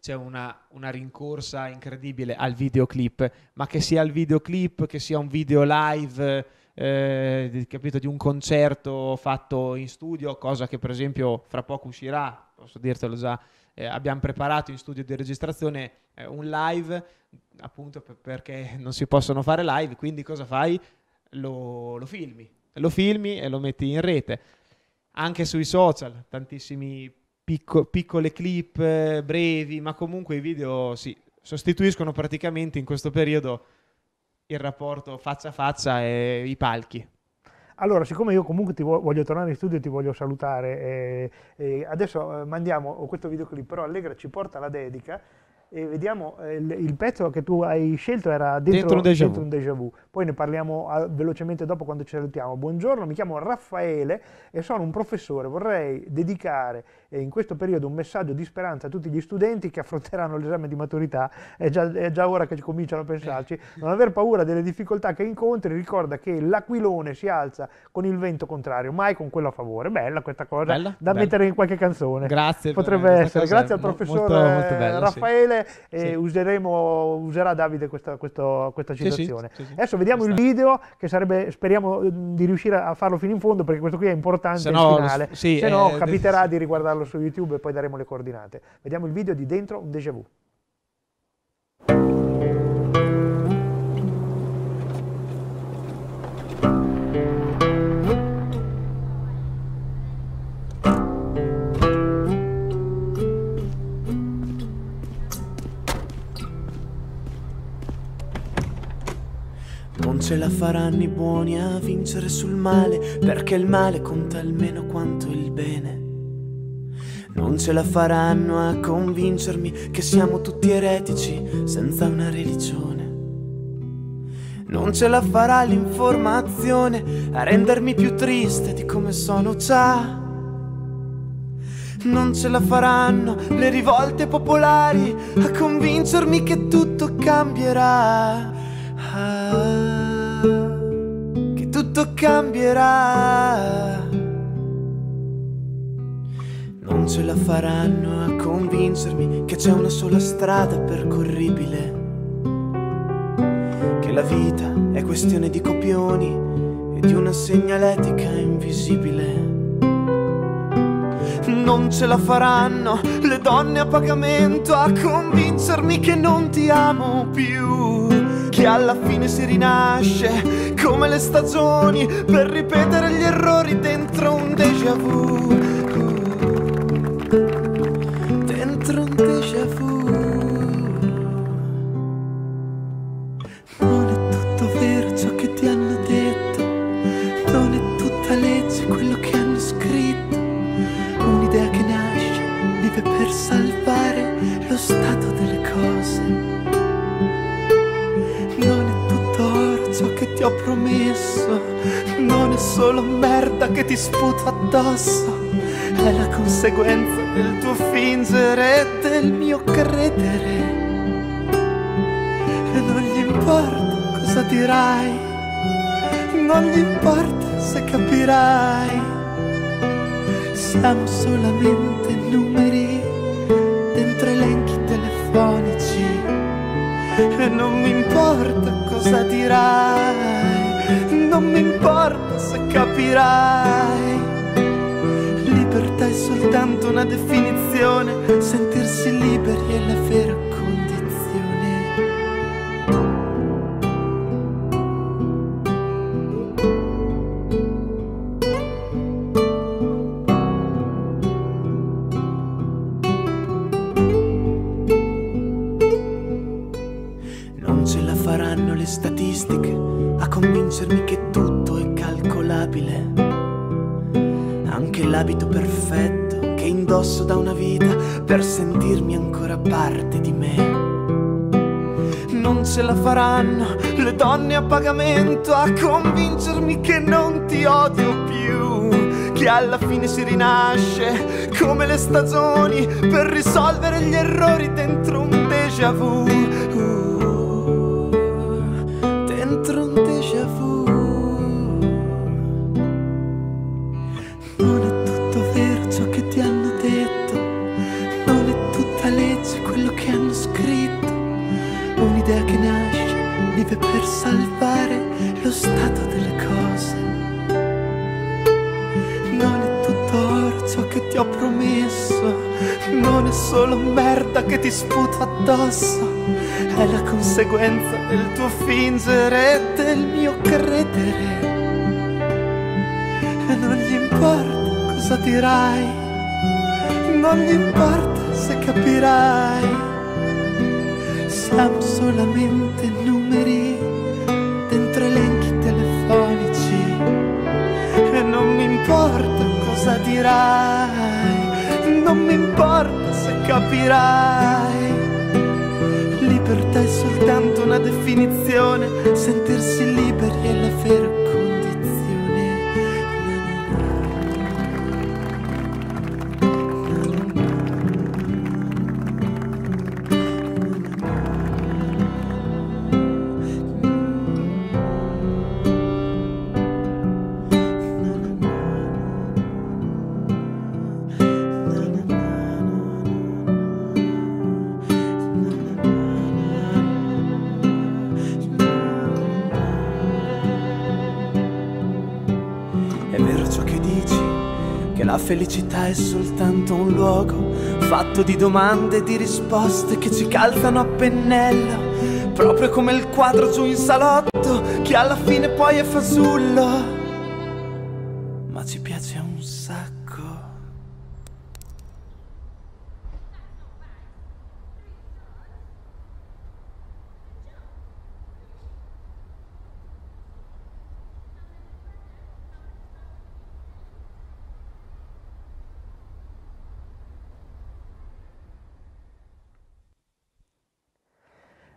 c'è una, una rincorsa incredibile al videoclip, ma che sia il videoclip, che sia un video live, eh, capito, di un concerto fatto in studio, cosa che per esempio fra poco uscirà, posso dirtelo già, eh, abbiamo preparato in studio di registrazione eh, un live, appunto perché non si possono fare live, quindi cosa fai? lo, lo filmi. Lo filmi e lo metti in rete. Anche sui social, tantissimi picco, piccole clip eh, brevi, ma comunque i video sì, sostituiscono praticamente in questo periodo il rapporto faccia a faccia e i palchi. Allora, siccome io comunque ti voglio tornare in studio e ti voglio salutare, eh, eh, adesso mandiamo questo videoclip, però Allegra ci porta la dedica e vediamo, eh, il, il, pezzo che tu hai scelto era dentro, dentro, un, déjà dentro un, déjà vu. Poi ne parliamo a, ah, velocemente dopo quando ci salutiamo. Buongiorno, mi chiamo Raffaele e sono un professore. Vorrei dedicare in questo periodo un messaggio di speranza a tutti gli studenti che affronteranno l'esame di maturità, è già, è già ora che cominciano a pensarci, eh. non aver paura delle difficoltà che incontri, ricorda che l'aquilone si alza con il vento contrario, mai con quello a favore, bella questa cosa, bella, da bella. mettere in qualche canzone, grazie, potrebbe essere, grazie al professor molto, molto bello, eh, Raffaele, sì. e sì. Useremo, userà Davide questa, questa, questa citazione. Sì, Adesso vediamo il video che sarebbe, speriamo eh, di riuscire a farlo fino in fondo perché questo qui è importante, se no, finale, se no capiterà di riguardarlo cercatelo su YouTube e poi daremo le coordinate. Vediamo il video di Dentro un déjà vu. ce la faranno i buoni a vincere sul male, perché il male conta almeno quanto il bene. Non ce la faranno a convincermi che siamo tutti eretici senza una religione. Non ce la farà l'informazione a rendermi più triste di come sono già. Non ce la faranno le rivolte popolari a convincermi che tutto cambierà. Ah, che tutto cambierà. Non ce la faranno a convincermi che c'è una sola strada percorribile. Che la vita è questione di copioni e di una segnaletica invisibile. Non ce la faranno le donne a pagamento a convincermi che non ti amo più. Che alla fine si rinasce come le stagioni per ripetere gli errori dentro un déjà vu dentro un déjà vu. Non è tutto vero ciò che ti hanno detto, non è tutta legge quello che hanno scritto. Un'idea che nasce, vive per salvare lo stato delle cose. Non è tutto oro ciò che ti ho promesso, non è solo merda che ti sputo addosso è la conseguenza del tuo fingere e del mio credere. E non gli importa cosa dirai, non gli importa se capirai. Siamo solamente numeri dentro elenchi telefonici. E non mi importa cosa dirai, non mi importa se capirai soltanto una definizione, sentirsi liberi è la vera pagamento a convincermi che non ti odio più, che alla fine si rinasce come le stagioni per risolvere gli errori dentro un déjà vu. Uh, dentro un déjà vu. Non è tutto vero ciò che ti hanno detto, non è tutta legge quello che hanno scritto, un'idea che nasce vive per salvare non è solo merda che ti sputa addosso, è la conseguenza del tuo fingere e del mio credere. E non gli importa cosa dirai, non gli importa se capirai, siamo solamente numeri dentro elenchi telefonici e non mi importa cosa dirai non mi importa se capirai. Libertà è soltanto una definizione, sentirsi liberi è la ferma. felicità è soltanto un luogo fatto di domande e di risposte che ci calzano a pennello, proprio come il quadro giù in salotto che alla fine poi è fasullo.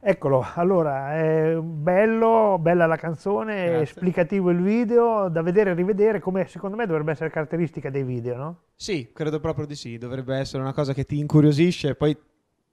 Eccolo, allora, è bello, bella la canzone, Grazie. esplicativo il video, da vedere e rivedere, come secondo me dovrebbe essere caratteristica dei video, no? Sì, credo proprio di sì, dovrebbe essere una cosa che ti incuriosisce e poi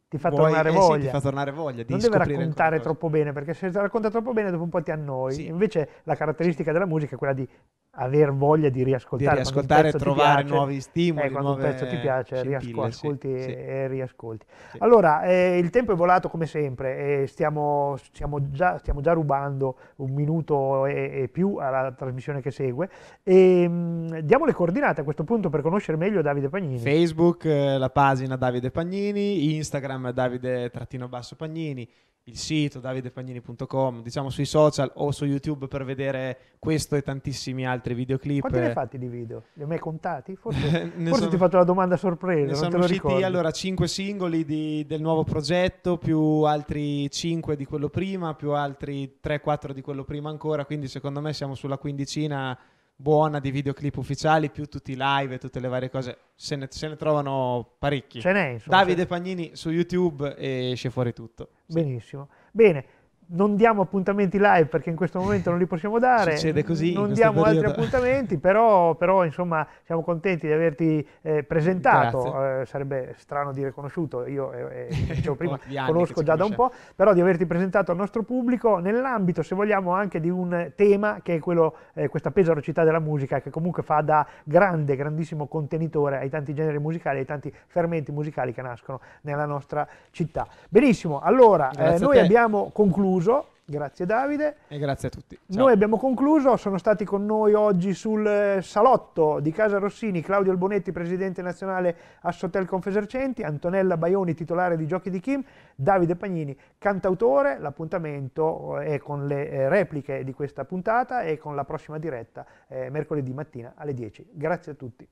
ti fa, vuoi, tornare eh voglia. Sì, ti fa tornare voglia. non deve raccontare troppo bene, perché se racconta troppo bene dopo un po' ti annoi. Sì. Invece la caratteristica della musica è quella di aver voglia di riascoltare, di riascoltare e trovare piace, nuovi stimoli. Eh, quando un pezzo ti piace, ascolti sì, e, sì. e, riascolti. Sì. Allora, eh, il tempo è volato come sempre, e stiamo, stiamo, già, stiamo, già, rubando un minuto e, e più alla trasmissione che segue. E, ehm, mh, diamo le coordinate a questo punto per conoscere meglio Davide Pagnini. Facebook, eh, la pagina Davide Pagnini, Instagram Davide-Pagnini il sito davidepagnini.com, diciamo sui social o su YouTube per vedere questo e tantissimi altri videoclip. Quanti ne hai fatti di video? Li hai mai contati? Forse, forse sono, ti faccio la domanda sorpresa. Ne sono usciti allora 5 singoli di, del nuovo progetto, più altri 5 di quello prima, più altri 3-4 di quello prima ancora, quindi secondo me siamo sulla quindicina buona di videoclip ufficiali, più tutti i live e tutte le varie cose, se ne, se ne trovano parecchi. Ce n'è, insomma. Davide Pagnini su YouTube e esce fuori tutto. Benissimo. Bene, non diamo appuntamenti live perché in questo momento non li possiamo dare, Succede così, non diamo periodo. altri appuntamenti, però, però, insomma siamo contenti di averti eh, presentato, eh, sarebbe strano dire conosciuto, io eh, eh dicevo prima conosco già conosce. da un po', però di averti presentato al nostro pubblico nell'ambito se vogliamo anche di un tema che è quello, eh, questa pesarocità della musica che comunque fa da grande, grandissimo contenitore ai tanti generi musicali, ai tanti fermenti musicali che nascono nella nostra città. Benissimo, allora eh, noi abbiamo concluso concluso. Grazie Davide. E grazie a tutti. Ciao. Noi abbiamo concluso, sono stati con noi oggi sul eh, salotto di Casa Rossini Claudio Albonetti, presidente nazionale Assotel Confesercenti, Antonella Baioni, titolare di Giochi di Kim, Davide Pagnini, cantautore. L'appuntamento eh, è con le eh, repliche di questa puntata e con la prossima diretta mercoledì mattina alle 10. Grazie a tutti.